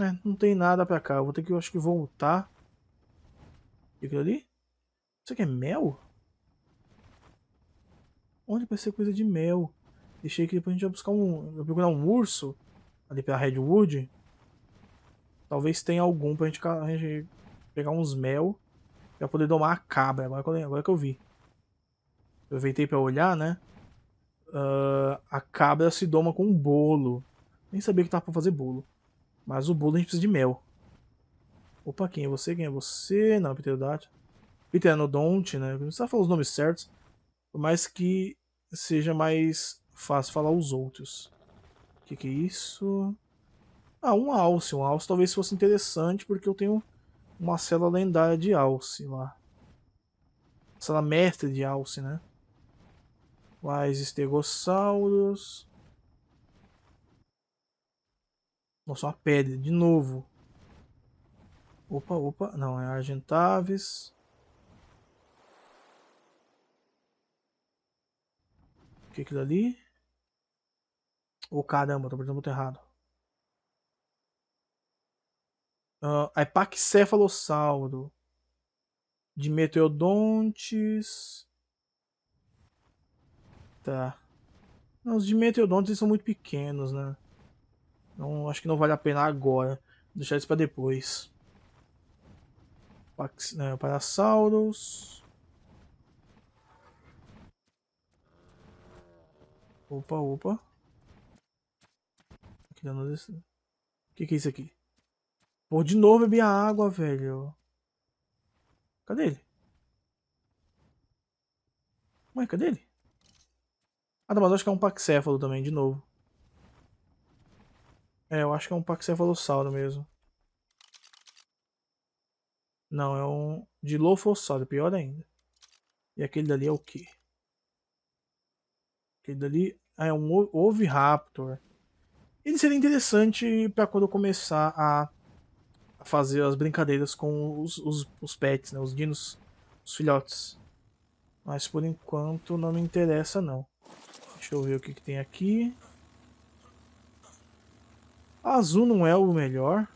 É, não tem nada pra cá. Eu vou ter que, eu acho que, voltar. E aquilo ali? Isso aqui é mel? Onde vai ser coisa de mel? Deixei aqui depois a gente vai buscar um... Eu procurar um urso. Ali pela Redwood. Talvez tenha algum pra gente, a gente pegar uns mel. Pra poder domar a cabra. Agora, agora que eu vi. Aproveitei pra olhar, né? Uh, ah, a cabra se doma com um bolo. Nem sabia que tava pra fazer bolo. Mas o bolo a gente precisa de mel. Opa, quem é você? Quem é você? Não, Pterodactyl. Pteranodonte, né? Não precisa falar os nomes certos. Por mais que seja mais fácil falar os outros. O que, que é isso? Ah, um alce. Um alce talvez fosse interessante, porque eu tenho uma cela lendária de alce lá. Cela mestre de alce, né? Mais estegossauros. Nossa, uma pedra, de novo. Opa, opa, não, é Argentaves. O que é aquilo ali? Ô oh, caramba, tô apertando o botão errado. Uh, de meteodontes. Tá. os de meteodontos são muito pequenos, né? Então acho que não vale a pena agora. Vou deixar isso pra depois. Pax, né, Parasaurus. Opa, opa. Aqui dando desse... O que, que é isso aqui? Pô, de novo bebi a água, velho. Cadê ele? Ué, cadê ele? Ah, mas eu acho que é um paxéfalo também, de novo. É, eu acho que é um paxéfalossauro mesmo. Não, é um dilofossauro, é pior ainda. E aquele dali é o quê? Aquele dali é um oviraptor. Ele seria interessante para quando eu começar a fazer as brincadeiras com os, os, os pets, né? Os dinos, os filhotes. Mas por enquanto não me interessa não. Deixa eu ver o que, que tem aqui. Azul não é o melhor,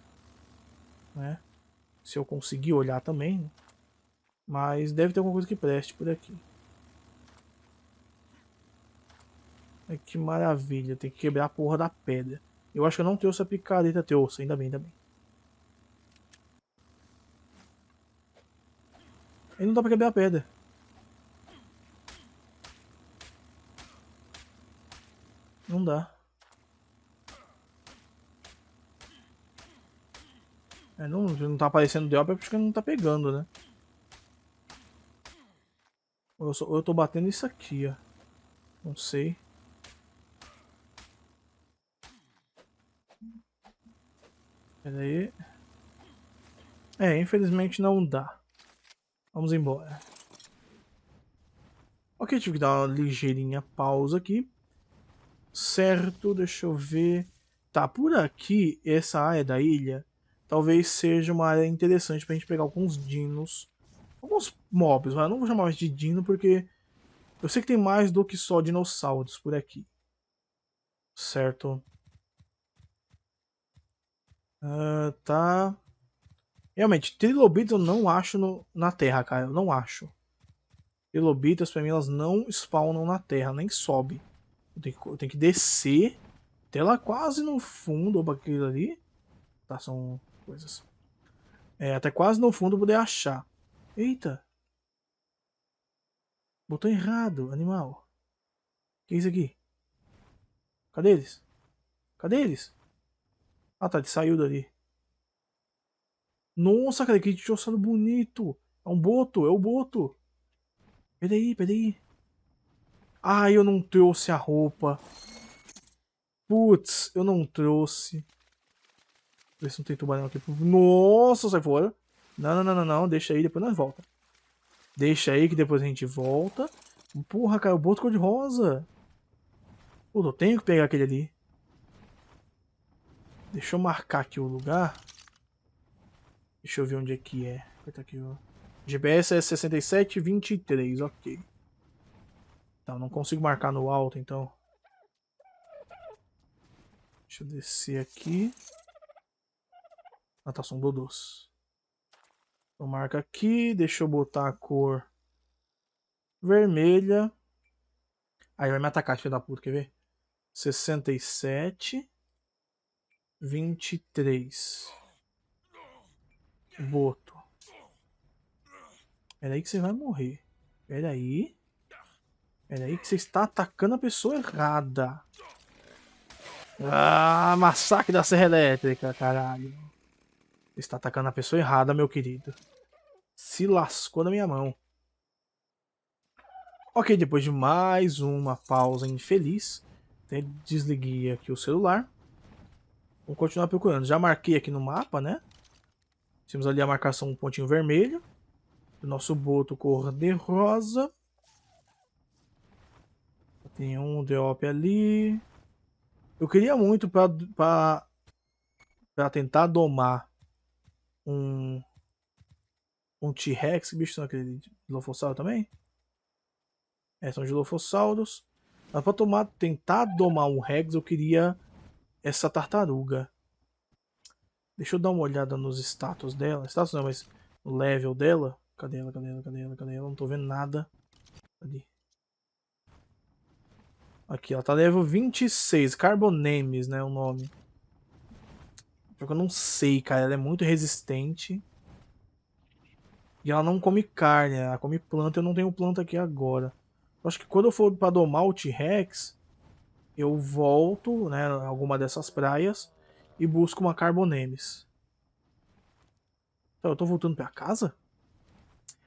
né? Se eu conseguir olhar também, mas deve ter alguma coisa que preste por aqui. é que maravilha, tem que quebrar a porra da pedra. Eu acho que eu não trouxe a picareta, trouxe, ainda bem, ainda bem. Ele não dá pra quebrar a pedra. Não dá. É, não, não tá aparecendo de óbvio é porque não tá pegando, né? Ou eu, só, ou eu tô batendo isso aqui, ó. Não sei. Pera aí. É, infelizmente não dá. Vamos embora. Ok, tive que dar uma ligeirinha pausa aqui certo, deixa eu ver. Tá, por aqui, essa área da ilha, talvez seja uma área interessante pra gente pegar alguns dinos. Alguns mobs, mas eu não vou chamar de dino porque eu sei que tem mais do que só dinossauros por aqui. Certo. Uh, tá. Realmente, trilobitas eu não acho no, na Terra, cara. Eu não acho. Trilobitas, pra mim, elas não spawnam na Terra, nem sobe. Eu tenho, que, eu tenho que descer até lá quase no fundo, opa, aquilo ali. Tá, são coisas. É, até quase no fundo poder achar. Eita! Botou errado, animal. que é isso aqui? Cadê eles? Cadê eles? Ah tá, ele saiu dali. Nossa, cara, que dinossauro bonito! É um boto, é o um boto! Peraí, peraí. Ah, eu não trouxe a roupa. Putz, eu não trouxe. Vê se não tem tubarão aqui. Nossa, sai fora. Não, não, não, não, não. Deixa aí, depois nós volta. Deixa aí que depois a gente volta. Porra, cara, o boto cor-de-rosa. Puta, eu tenho que pegar aquele ali. Deixa eu marcar aqui o lugar. Deixa eu ver onde é que é. aqui, ó. GPS é 6723, ok. Não, não consigo marcar no alto, então. Deixa eu descer aqui. Ah, tá, são dodos. Então marca aqui, deixa eu botar a cor vermelha. Aí vai me atacar, filho da puta, quer ver? 67, 23. Boto. Peraí aí que você vai morrer. Peraí. aí. Peraí que você está atacando a pessoa errada. Ah, ah, massacre da Serra Elétrica, caralho. Você está atacando a pessoa errada, meu querido. Se lascou na minha mão. Ok, depois de mais uma pausa infeliz, né, desliguei aqui o celular. Vamos continuar procurando. Já marquei aqui no mapa, né? Temos ali a marcação um pontinho vermelho. O nosso boto cor de rosa. Tem um deop ali. Eu queria muito pra, pra, pra tentar domar um, um T-Rex, bicho, não, aquele Lofossauro também? É, são Lofossauros. Mas pra tomar, tentar domar um Rex, eu queria essa tartaruga. Deixa eu dar uma olhada nos status dela. Status não, mas level dela. Cadê ela, cadê ela, cadê ela, cadê ela? Não tô vendo nada. Cadê? Aqui, ela tá level 26, Carbonemes, né, o nome. eu não sei, cara, ela é muito resistente. E ela não come carne, ela come planta, eu não tenho planta aqui agora. Eu acho que quando eu for pra domar o T-Rex, eu volto, né, alguma dessas praias e busco uma Carbonemes. Então, eu tô voltando pra casa?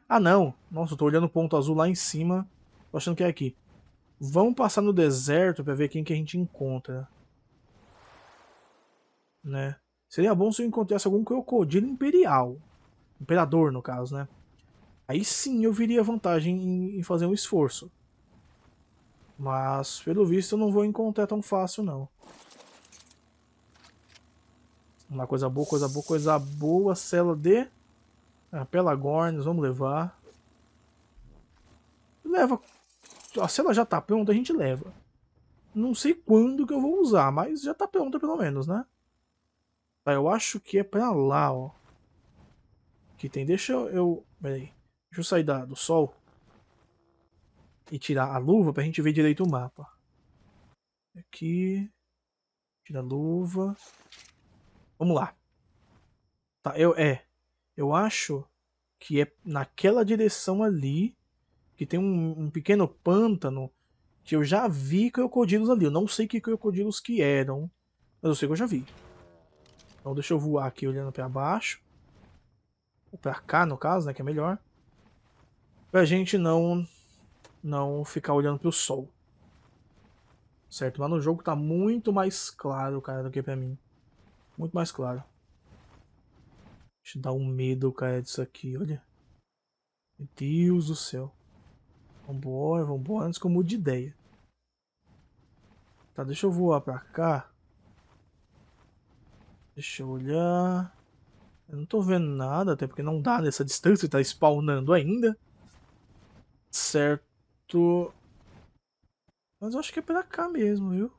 Ah, não! Nossa, eu tô olhando o ponto azul lá em cima, tô achando que é aqui. Vamos passar no deserto para ver quem que a gente encontra. Né? Seria bom se eu encontrasse algum crocodilo imperial. Imperador, no caso, né? Aí sim eu viria vantagem em, fazer um esforço. Mas, pelo visto, eu não vou encontrar tão fácil, não. Uma coisa boa, coisa boa, coisa boa. Cela de... Ah, vamos levar. Leva a cela já tá pronta, a gente leva. Não sei quando que eu vou usar, mas já tá pronta pelo menos, né? Tá, eu acho que é pra lá, ó. Que tem, deixa eu... Peraí. Deixa eu sair da, do sol. E tirar a luva pra gente ver direito o mapa. Aqui. Tira a luva. Vamos lá. Tá, eu... É. Eu acho que é naquela direção ali que tem um, um pequeno pântano que eu já vi crocodilos ali. Eu não sei que crocodilos que eram, mas eu sei que eu já vi. Então deixa eu voar aqui olhando para baixo. Ou para cá, no caso, né, que é melhor. Pra gente não não ficar olhando pro sol. Certo? Mas no jogo tá muito mais claro, cara, do que pra mim. Muito mais claro. Deixa eu dar um medo, cara, disso aqui, olha. Meu Deus do céu. Vambora, vambora, antes que eu mude de ideia. Tá, deixa eu voar pra cá. Deixa eu olhar. Eu não tô vendo nada, até porque não dá nessa distância, tá spawnando ainda. Certo. Mas eu acho que é pra cá mesmo, viu?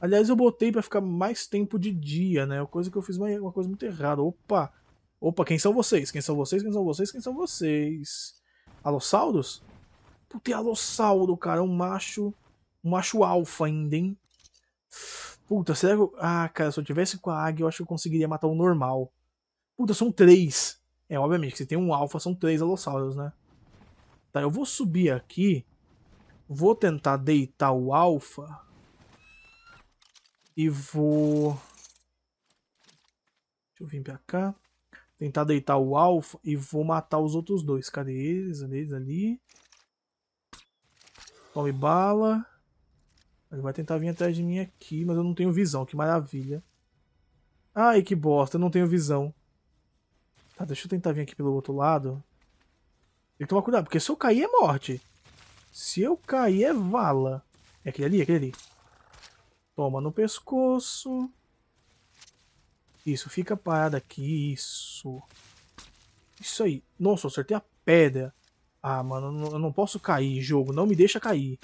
Aliás, eu botei pra ficar mais tempo de dia, né? Uma coisa que eu fiz uma, uma coisa muito errada. Opa! Opa, quem são vocês? Quem são vocês? Quem são vocês? Quem são vocês? Alossauros? Puta, é cara. um macho. Um macho alfa ainda, hein? Puta, será que eu... Ah, cara, se eu tivesse com a águia, eu acho que eu conseguiria matar o um normal. Puta, são três. É, obviamente, que se tem um alfa, são três alossauros, né? Tá, eu vou subir aqui. Vou tentar deitar o alfa. E vou... Deixa eu vir pra cá. Tentar deitar o alfa e vou matar os outros dois. Cadê eles? Eles ali. Tome bala. Ele vai tentar vir atrás de mim aqui, mas eu não tenho visão. Que maravilha. Ai, que bosta. Eu não tenho visão. Tá, deixa eu tentar vir aqui pelo outro lado. Tem que tomar cuidado, porque se eu cair é morte. Se eu cair é vala. É aquele ali, é aquele ali. Toma no pescoço. Isso, fica parado aqui. Isso. Isso aí. Nossa, eu acertei a pedra. Ah, mano, eu não posso cair, jogo, não me deixa cair.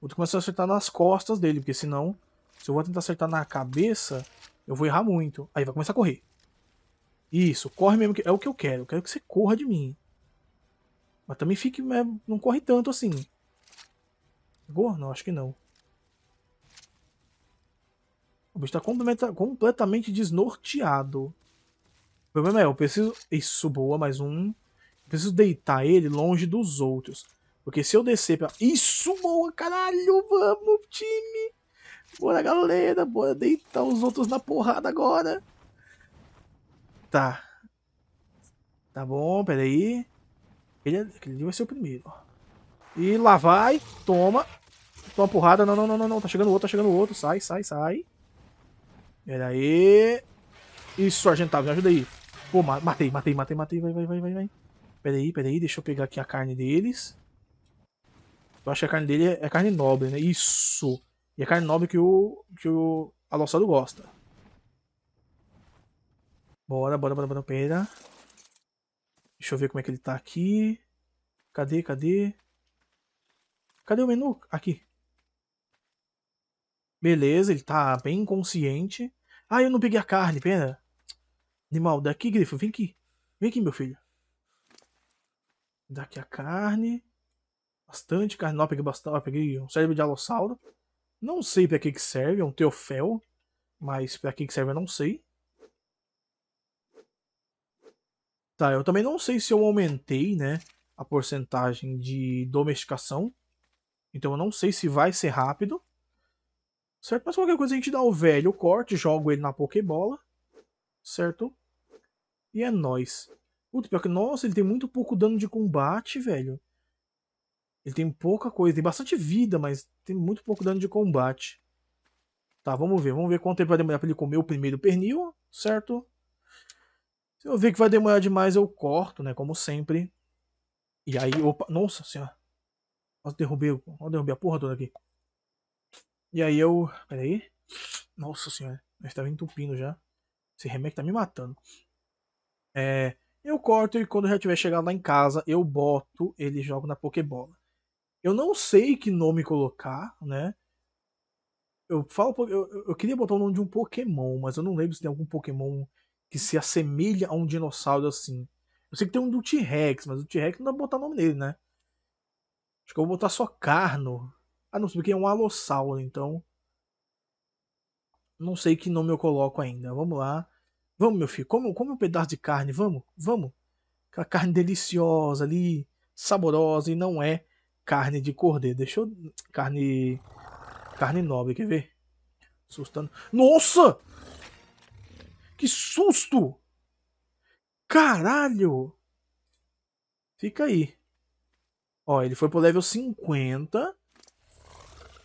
Vou começar a acertar nas costas dele, porque senão, se eu vou tentar acertar na cabeça, eu vou errar muito. Aí vai começar a correr. Isso, corre mesmo, que é o que eu quero. Eu quero que você corra de mim. Mas também fique, é, não corre tanto assim. Pegou? Não, acho que não. O bicho tá completa, completamente desnorteado. O problema é, eu preciso... Isso, boa, mais um. Preciso deitar ele longe dos outros. Porque se eu descer pra. Isso, boa, caralho! Vamos, time! Bora, galera! Bora deitar os outros na porrada agora! Tá. Tá bom, peraí. Ele, é- ali vai ser o primeiro. E lá vai. Toma. Toma porrada. Não, não, não, não, não. Tá chegando outro, tá chegando outro. Sai, sai, sai. Peraí. aí. Isso, Argentável, me ajuda aí. Pô, matei, matei, matei, matei. Vai, vai, vai, vai, vai. Peraí, peraí, deixa eu pegar aqui a carne deles. Eu acho que a carne dele é, é, carne nobre, né? Isso! E é carne nobre que o, que o aloçado gosta. Bora, bora, bora, bora, pera. Deixa eu ver como é que ele tá aqui. Cadê, cadê? Cadê o menu? Aqui. Beleza, ele tá bem inconsciente. Ah, eu não peguei a carne, pera. Animal, daqui, Grifo, vem aqui. Vem aqui, meu filho. Daqui a carne. Bastante carne. Não, peguei bastante. peguei um cérebro de alossauro. Não sei para que, que serve, é um teofel. Mas para que, que serve eu não sei. Tá, eu também não sei se eu aumentei, né? A porcentagem de domesticação. Então eu não sei se vai ser rápido. Certo? Mas qualquer coisa a gente dá o velho o corte, jogo ele na Pokébola. Certo? E é nóis. Puta, pior que, nossa, ele tem muito pouco dano de combate, velho. Ele tem pouca coisa, tem bastante vida, mas tem muito pouco dano de combate. Tá, vamos ver. Vamos ver quanto tempo vai demorar pra ele comer o primeiro pernil, certo? Se eu ver que vai demorar demais, eu corto, né? Como sempre. E aí, opa, nossa senhora. Nossa, derrubei, eu derrubei a porra toda aqui. E aí eu... Pera aí. Nossa senhora, mas tava entupindo já. Esse remédio tá me matando. É... Eu corto e quando já tiver chegado lá em casa, eu boto ele jogo na Pokébola. Eu não sei que nome colocar, né? Eu falo, eu, eu queria botar o nome de um Pokémon, mas eu não lembro se tem algum Pokémon que se assemelha a um dinossauro assim. Eu sei que tem um do T-Rex, mas o T-Rex não dá pra botar o nome dele, né? Acho que eu vou botar só Carno. Ah, não, sei porque é um Alossauro, então. Não sei que nome eu coloco ainda. Vamos lá. Vamos, meu filho, come, come um pedaço de carne, vamos, vamos. Aquela carne deliciosa ali, saborosa, e não é carne de cordeiro. Deixa eu. Carne. Carne nobre, quer ver? Assustando. Nossa! Que susto! Caralho! Fica aí. Ó, ele foi pro level 50.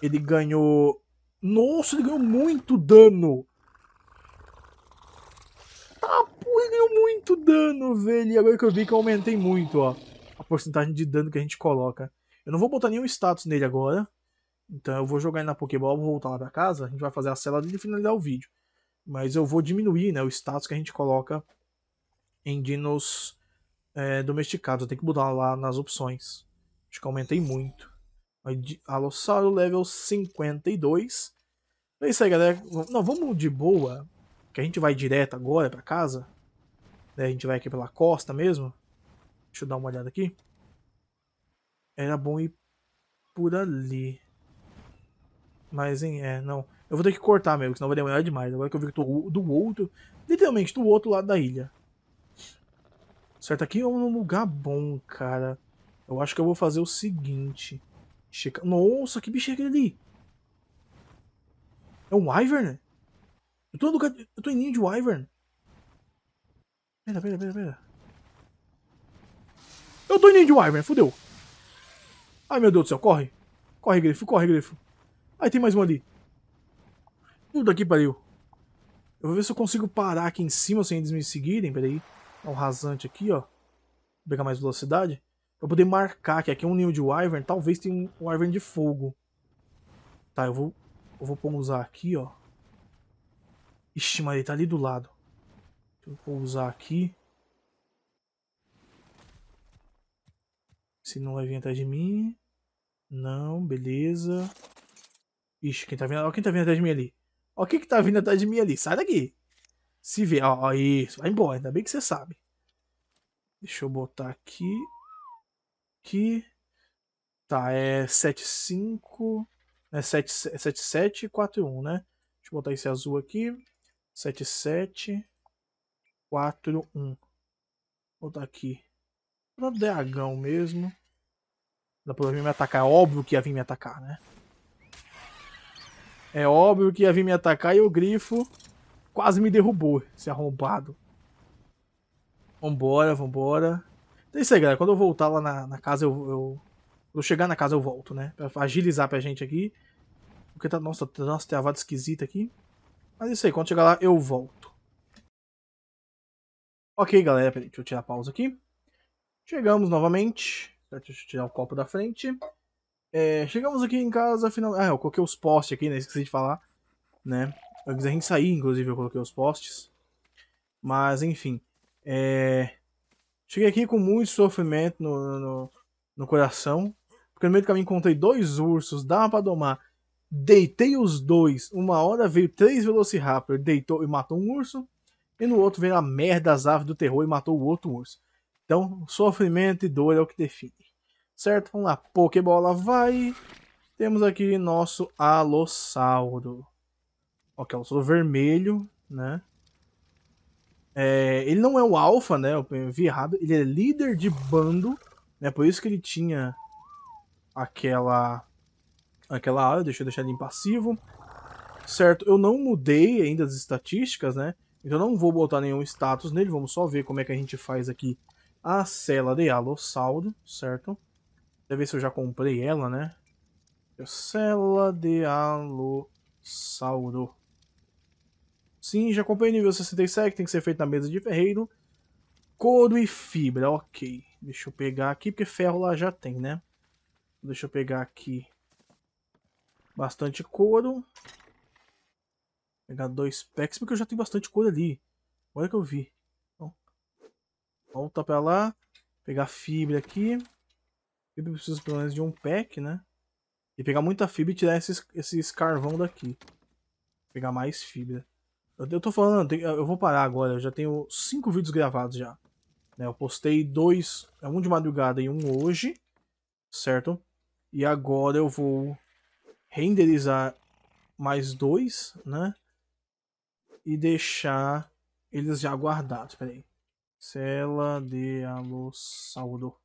Ele ganhou... Nossa, ele ganhou muito dano! ganhou muito dano, velho. E agora que eu vi que eu aumentei muito, ó. A porcentagem de dano que a gente coloca. Eu não vou botar nenhum status nele agora. Então eu vou jogar ele na Pokéball, vou voltar lá pra casa. A gente vai fazer a cela dele e finalizar o vídeo. Mas eu vou diminuir né, o status que a gente coloca em dinos é, domesticados. Eu tenho que mudar lá nas opções. Acho que aumentei muito. Alossauro level 52. É isso aí, galera. Não, vamos de boa, que a gente vai direto agora para casa. Daí a gente vai aqui pela costa mesmo. Deixa eu dar uma olhada aqui. Era bom ir por ali. Mas, hein, é, não. Eu vou ter que cortar mesmo, senão vai demorar demais. Agora que eu vi que tô do outro, literalmente, do outro lado da ilha. Certo? Aqui é um lugar bom, cara. Eu acho que eu vou fazer o seguinte. Checa... Nossa, que bicho é aquele ali? É um Wyvern? Eu tô, no eu tô em ninho de Wyvern. Eu tô indo de Wyvern, fodeu. Ai, meu Deus do céu, corre. Corre, Grifo, corre, Grifo. Aí tem mais um ali. Tudo aqui pariu. Eu vou ver se eu consigo parar aqui em cima sem eles me seguirem. Peraí. Dá um rasante aqui, ó. Vou pegar mais velocidade. Pra poder marcar que aqui é um ninho de Wyvern. Talvez tenha um Wyvern de fogo. Tá, eu vou, eu vou pousar aqui, ó. Ixi, mas ele tá ali do lado. Vou pousar aqui. Se não vai vir atrás de mim. Não, beleza. Ixi, quem tá vindo? Olha quem tá vindo atrás de mim ali. Olha quem que tá vindo atrás de mim ali? Sai daqui. Se vê. Ó, isso. Vai embora. Ainda bem que você sabe. Deixa eu botar aqui. Aqui. Tá, é 75. É 7741, é né? Deixa eu botar esse azul aqui. 77. 4, 1. Vou botar aqui. Pra dragão mesmo. Dá pra vir me atacar. É óbvio que ia vir me atacar, né? É óbvio que ia vir me atacar e o grifo quase me derrubou, esse arrombado. Vambora, vambora. Então é isso aí, galera. Quando eu voltar lá na, na casa, eu, eu... Quando eu chegar na casa, eu volto, né? Pra agilizar pra gente aqui. Porque tá... Nossa, tá nossa vada esquisita aqui. Mas é isso aí. Quando chegar lá, eu volto. Ok, galera, peraí, deixa eu tirar a pausa aqui. Chegamos novamente. Deixa eu tirar o copo da frente. É, chegamos aqui em casa, final... Ah, eu coloquei os postes aqui, né? Esqueci de falar, né? Antes da gente sair, inclusive, eu coloquei os postes. Mas, enfim. É... Cheguei aqui com muito sofrimento no, no, no coração. Porque no meio do caminho encontrei dois ursos, dava pra domar. Deitei os dois. Uma hora veio três Velociraptor, deitou e matou um urso. E no outro veio a merda das aves do terror e matou o outro urso. Então, sofrimento e dor é o que define. Certo? Vamos lá. Pokébola vai. Temos aqui nosso Alossauro. Ok, é o vermelho, né? É, ele não é o alfa, né? Eu vi errado. Ele é líder de bando, né? Por isso que ele tinha aquela aquela área. Deixa eu deixar ele impassivo. Certo, eu não mudei ainda as estatísticas, né? Então não vou botar nenhum status nele, vamos só ver como é que a gente faz aqui a cela de alossauro, certo? Deve ver se eu já comprei ela, né? Cela de alossauro. Sim, já comprei nível 67, tem que ser feito na mesa de ferreiro. Couro e fibra, ok. Deixa eu pegar aqui, porque ferro lá já tem, né? Deixa eu pegar aqui bastante couro. Pegar dois packs, porque eu já tenho bastante coisa ali. Olha que eu vi. Então, volta pra lá. Pegar fibra aqui. Fibra precisa pelo menos de um pack, né? E pegar muita fibra e tirar esses, esses carvão daqui. Pegar mais fibra. Eu, eu tô falando, eu vou parar agora. Eu já tenho cinco vídeos gravados já. Né, eu postei dois, é um de madrugada e um hoje, certo? E agora eu vou renderizar mais dois, né? e deixar eles já guardados. Peraí. Cela de alossauro.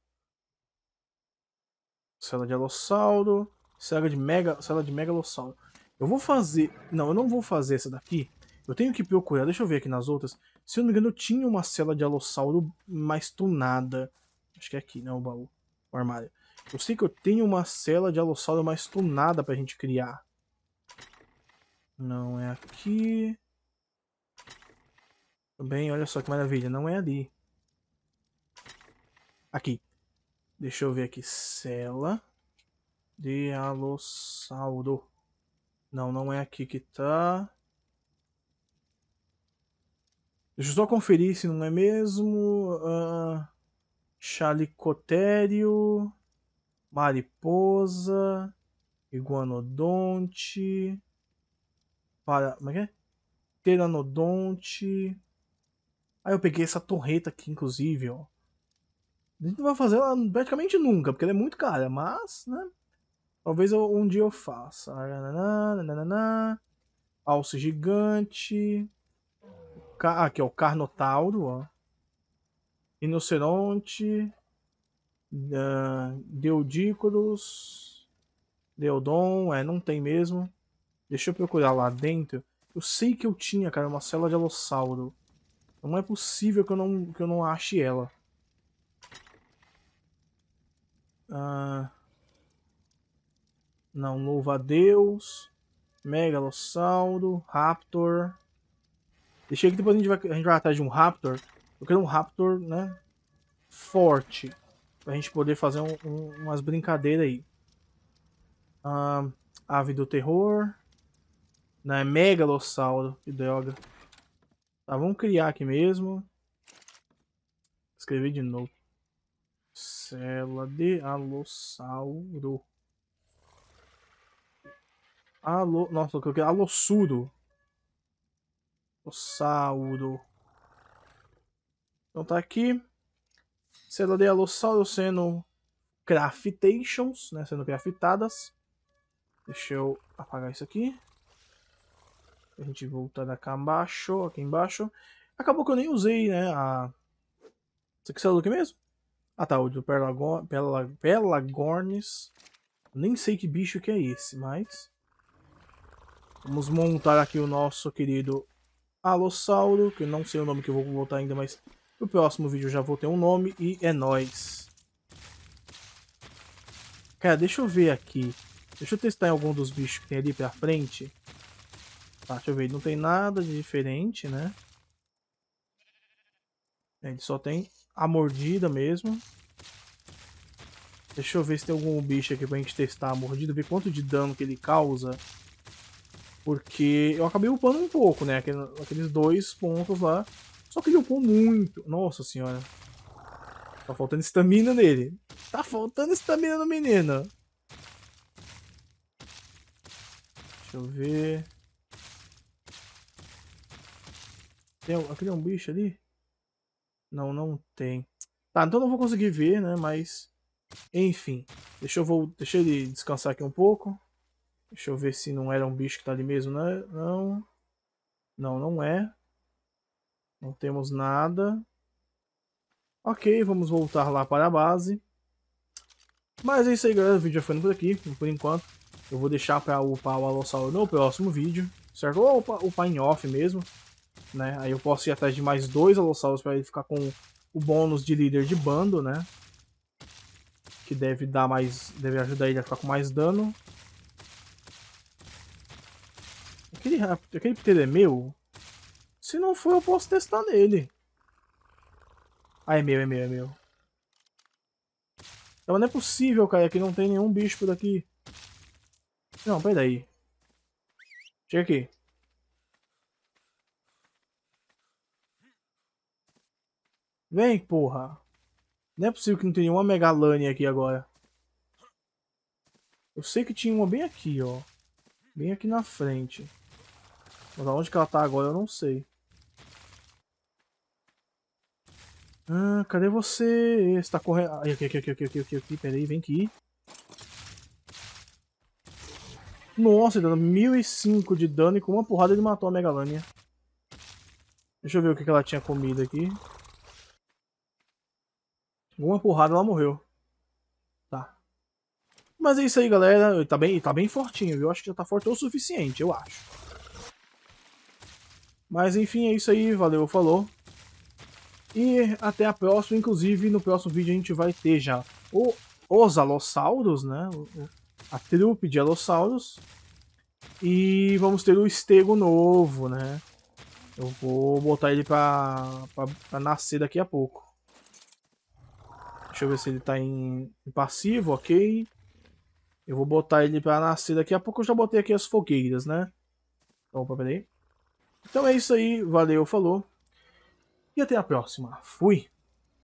Cela de alossauro. Cela de, mega, cela de megalossauro. Eu vou fazer... Não, eu não vou fazer essa daqui. Eu tenho que procurar, deixa eu ver aqui nas outras. Se eu não me engano, eu tinha uma cela de alossauro mais tunada. Acho que é aqui, né, o baú. O armário. Eu sei que eu tenho uma cela de alossauro mais tunada pra gente criar. Não é aqui. Também, olha só que maravilha. Não é ali. Aqui. Deixa eu ver aqui. Cela. De alossauro. Não, não é aqui que tá. Deixa eu só conferir se não é mesmo. Uh, ah, chalicotério. Mariposa. Iguanodonte. Para. Como é que é? Aí eu peguei essa torreta aqui, inclusive, ó. A gente não vai fazer ela praticamente nunca, porque ela é muito cara, mas, né? Talvez eu, um dia eu faça. Alce gigante. Ah, aqui, ó, o Carnotauro, ó. Rinoceronte. Uh, Deodícoros. Deodon, é, não tem mesmo. Deixa eu procurar lá dentro. Eu sei que eu tinha, cara, uma célula de alossauro. Não é possível que eu não, que eu não ache ela. Ah... Não, louva a Deus. Megalossauro. Raptor. Deixei que depois a gente, vai, a gente vai atrás de um Raptor. Eu quero um Raptor, né? Forte. Pra gente poder fazer um, um, umas brincadeiras aí. Ah, ave do terror. Não, é Megalossauro. Que droga. Tá, vamos criar aqui mesmo. Escrever de novo. Célula de alossauro. Alo... Nossa, eu coloquei alossuro. Alossauro. Então tá aqui. Célula de alossauro sendo craftations, né? Sendo craftadas. Deixa eu apagar isso aqui a gente voltando aqui embaixo, aqui embaixo. Acabou que eu nem usei, né, a... Isso aqui saiu do que mesmo? Ah tá, o do Pelagornis. Nem sei que bicho que é esse, mas... Vamos montar aqui o nosso querido Alossauro, que eu não sei o nome que eu vou botar ainda, mas no próximo vídeo já vou ter um nome e é nóis. Cara, deixa eu ver aqui. Deixa eu testar em algum dos bichos que tem ali pra frente. Tá, deixa eu ver, não tem nada de diferente, né? Ele só tem a mordida mesmo. Deixa eu ver se tem algum bicho aqui pra gente testar a mordida, ver quanto de dano que ele causa. Porque eu acabei upando um pouco, né? Aqueles dois pontos lá. Só que ele upou muito. Nossa senhora. Tá faltando estamina nele. Tá faltando estamina no menino. Deixa eu ver. Tem, aquele um bicho ali? Não, não tem. Tá, então não vou conseguir ver, né? Mas. Enfim. Deixa eu vou. Deixa ele descansar aqui um pouco. Deixa eu ver se não era um bicho que tá ali mesmo, né? Não. Não, não é. Não temos nada. Ok, vamos voltar lá para a base. Mas é isso aí, galera. O vídeo já foi por aqui, por enquanto. Eu vou deixar para upar o Alossauro no próximo vídeo, certo? Ou upar, upar em off mesmo né? Aí eu posso ir atrás de mais dois Alossauros para ele ficar com o bônus de líder de bando, né? Que deve dar mais. Deve ajudar ele a ficar com mais dano. Aquele, aquele pt é meu? Se não for, eu posso testar nele. Ah, é meu, é meu, é meu. Então não é possível, cara, que não tem nenhum bicho por aqui. Não, peraí. Chega aqui. Vem, porra. Não é possível que não tenha nenhuma Megalania aqui agora. Eu sei que tinha uma bem aqui, ó. Bem aqui na frente. Mas aonde que ela tá agora eu não sei. Ah, cadê você? Você tá correndo... aqui, aqui, aqui, aqui, aqui, aqui, aqui. Pera aí, vem aqui. Nossa, ele tá dando 1005 de dano e com uma porrada ele matou a Megalania. Deixa eu ver o que ela tinha comido aqui. Alguma porrada ela morreu. Tá. Mas é isso aí, galera. Tá bem, tá bem fortinho, viu? Acho que já tá forte o suficiente, eu acho. Mas enfim, é isso aí. Valeu, falou. E até a próxima. Inclusive, no próximo vídeo a gente vai ter já o, os Alossauros, né? A trupe de Alossauros. E vamos ter o Estego novo, né? Eu vou botar ele pra, pra, pra nascer daqui a pouco. Deixa eu ver se ele tá em, em passivo, ok. Eu vou botar ele pra nascer daqui a pouco. Eu já botei aqui as fogueiras, né? Opa, peraí. Então é isso aí. Valeu, falou. E até a próxima. Fui!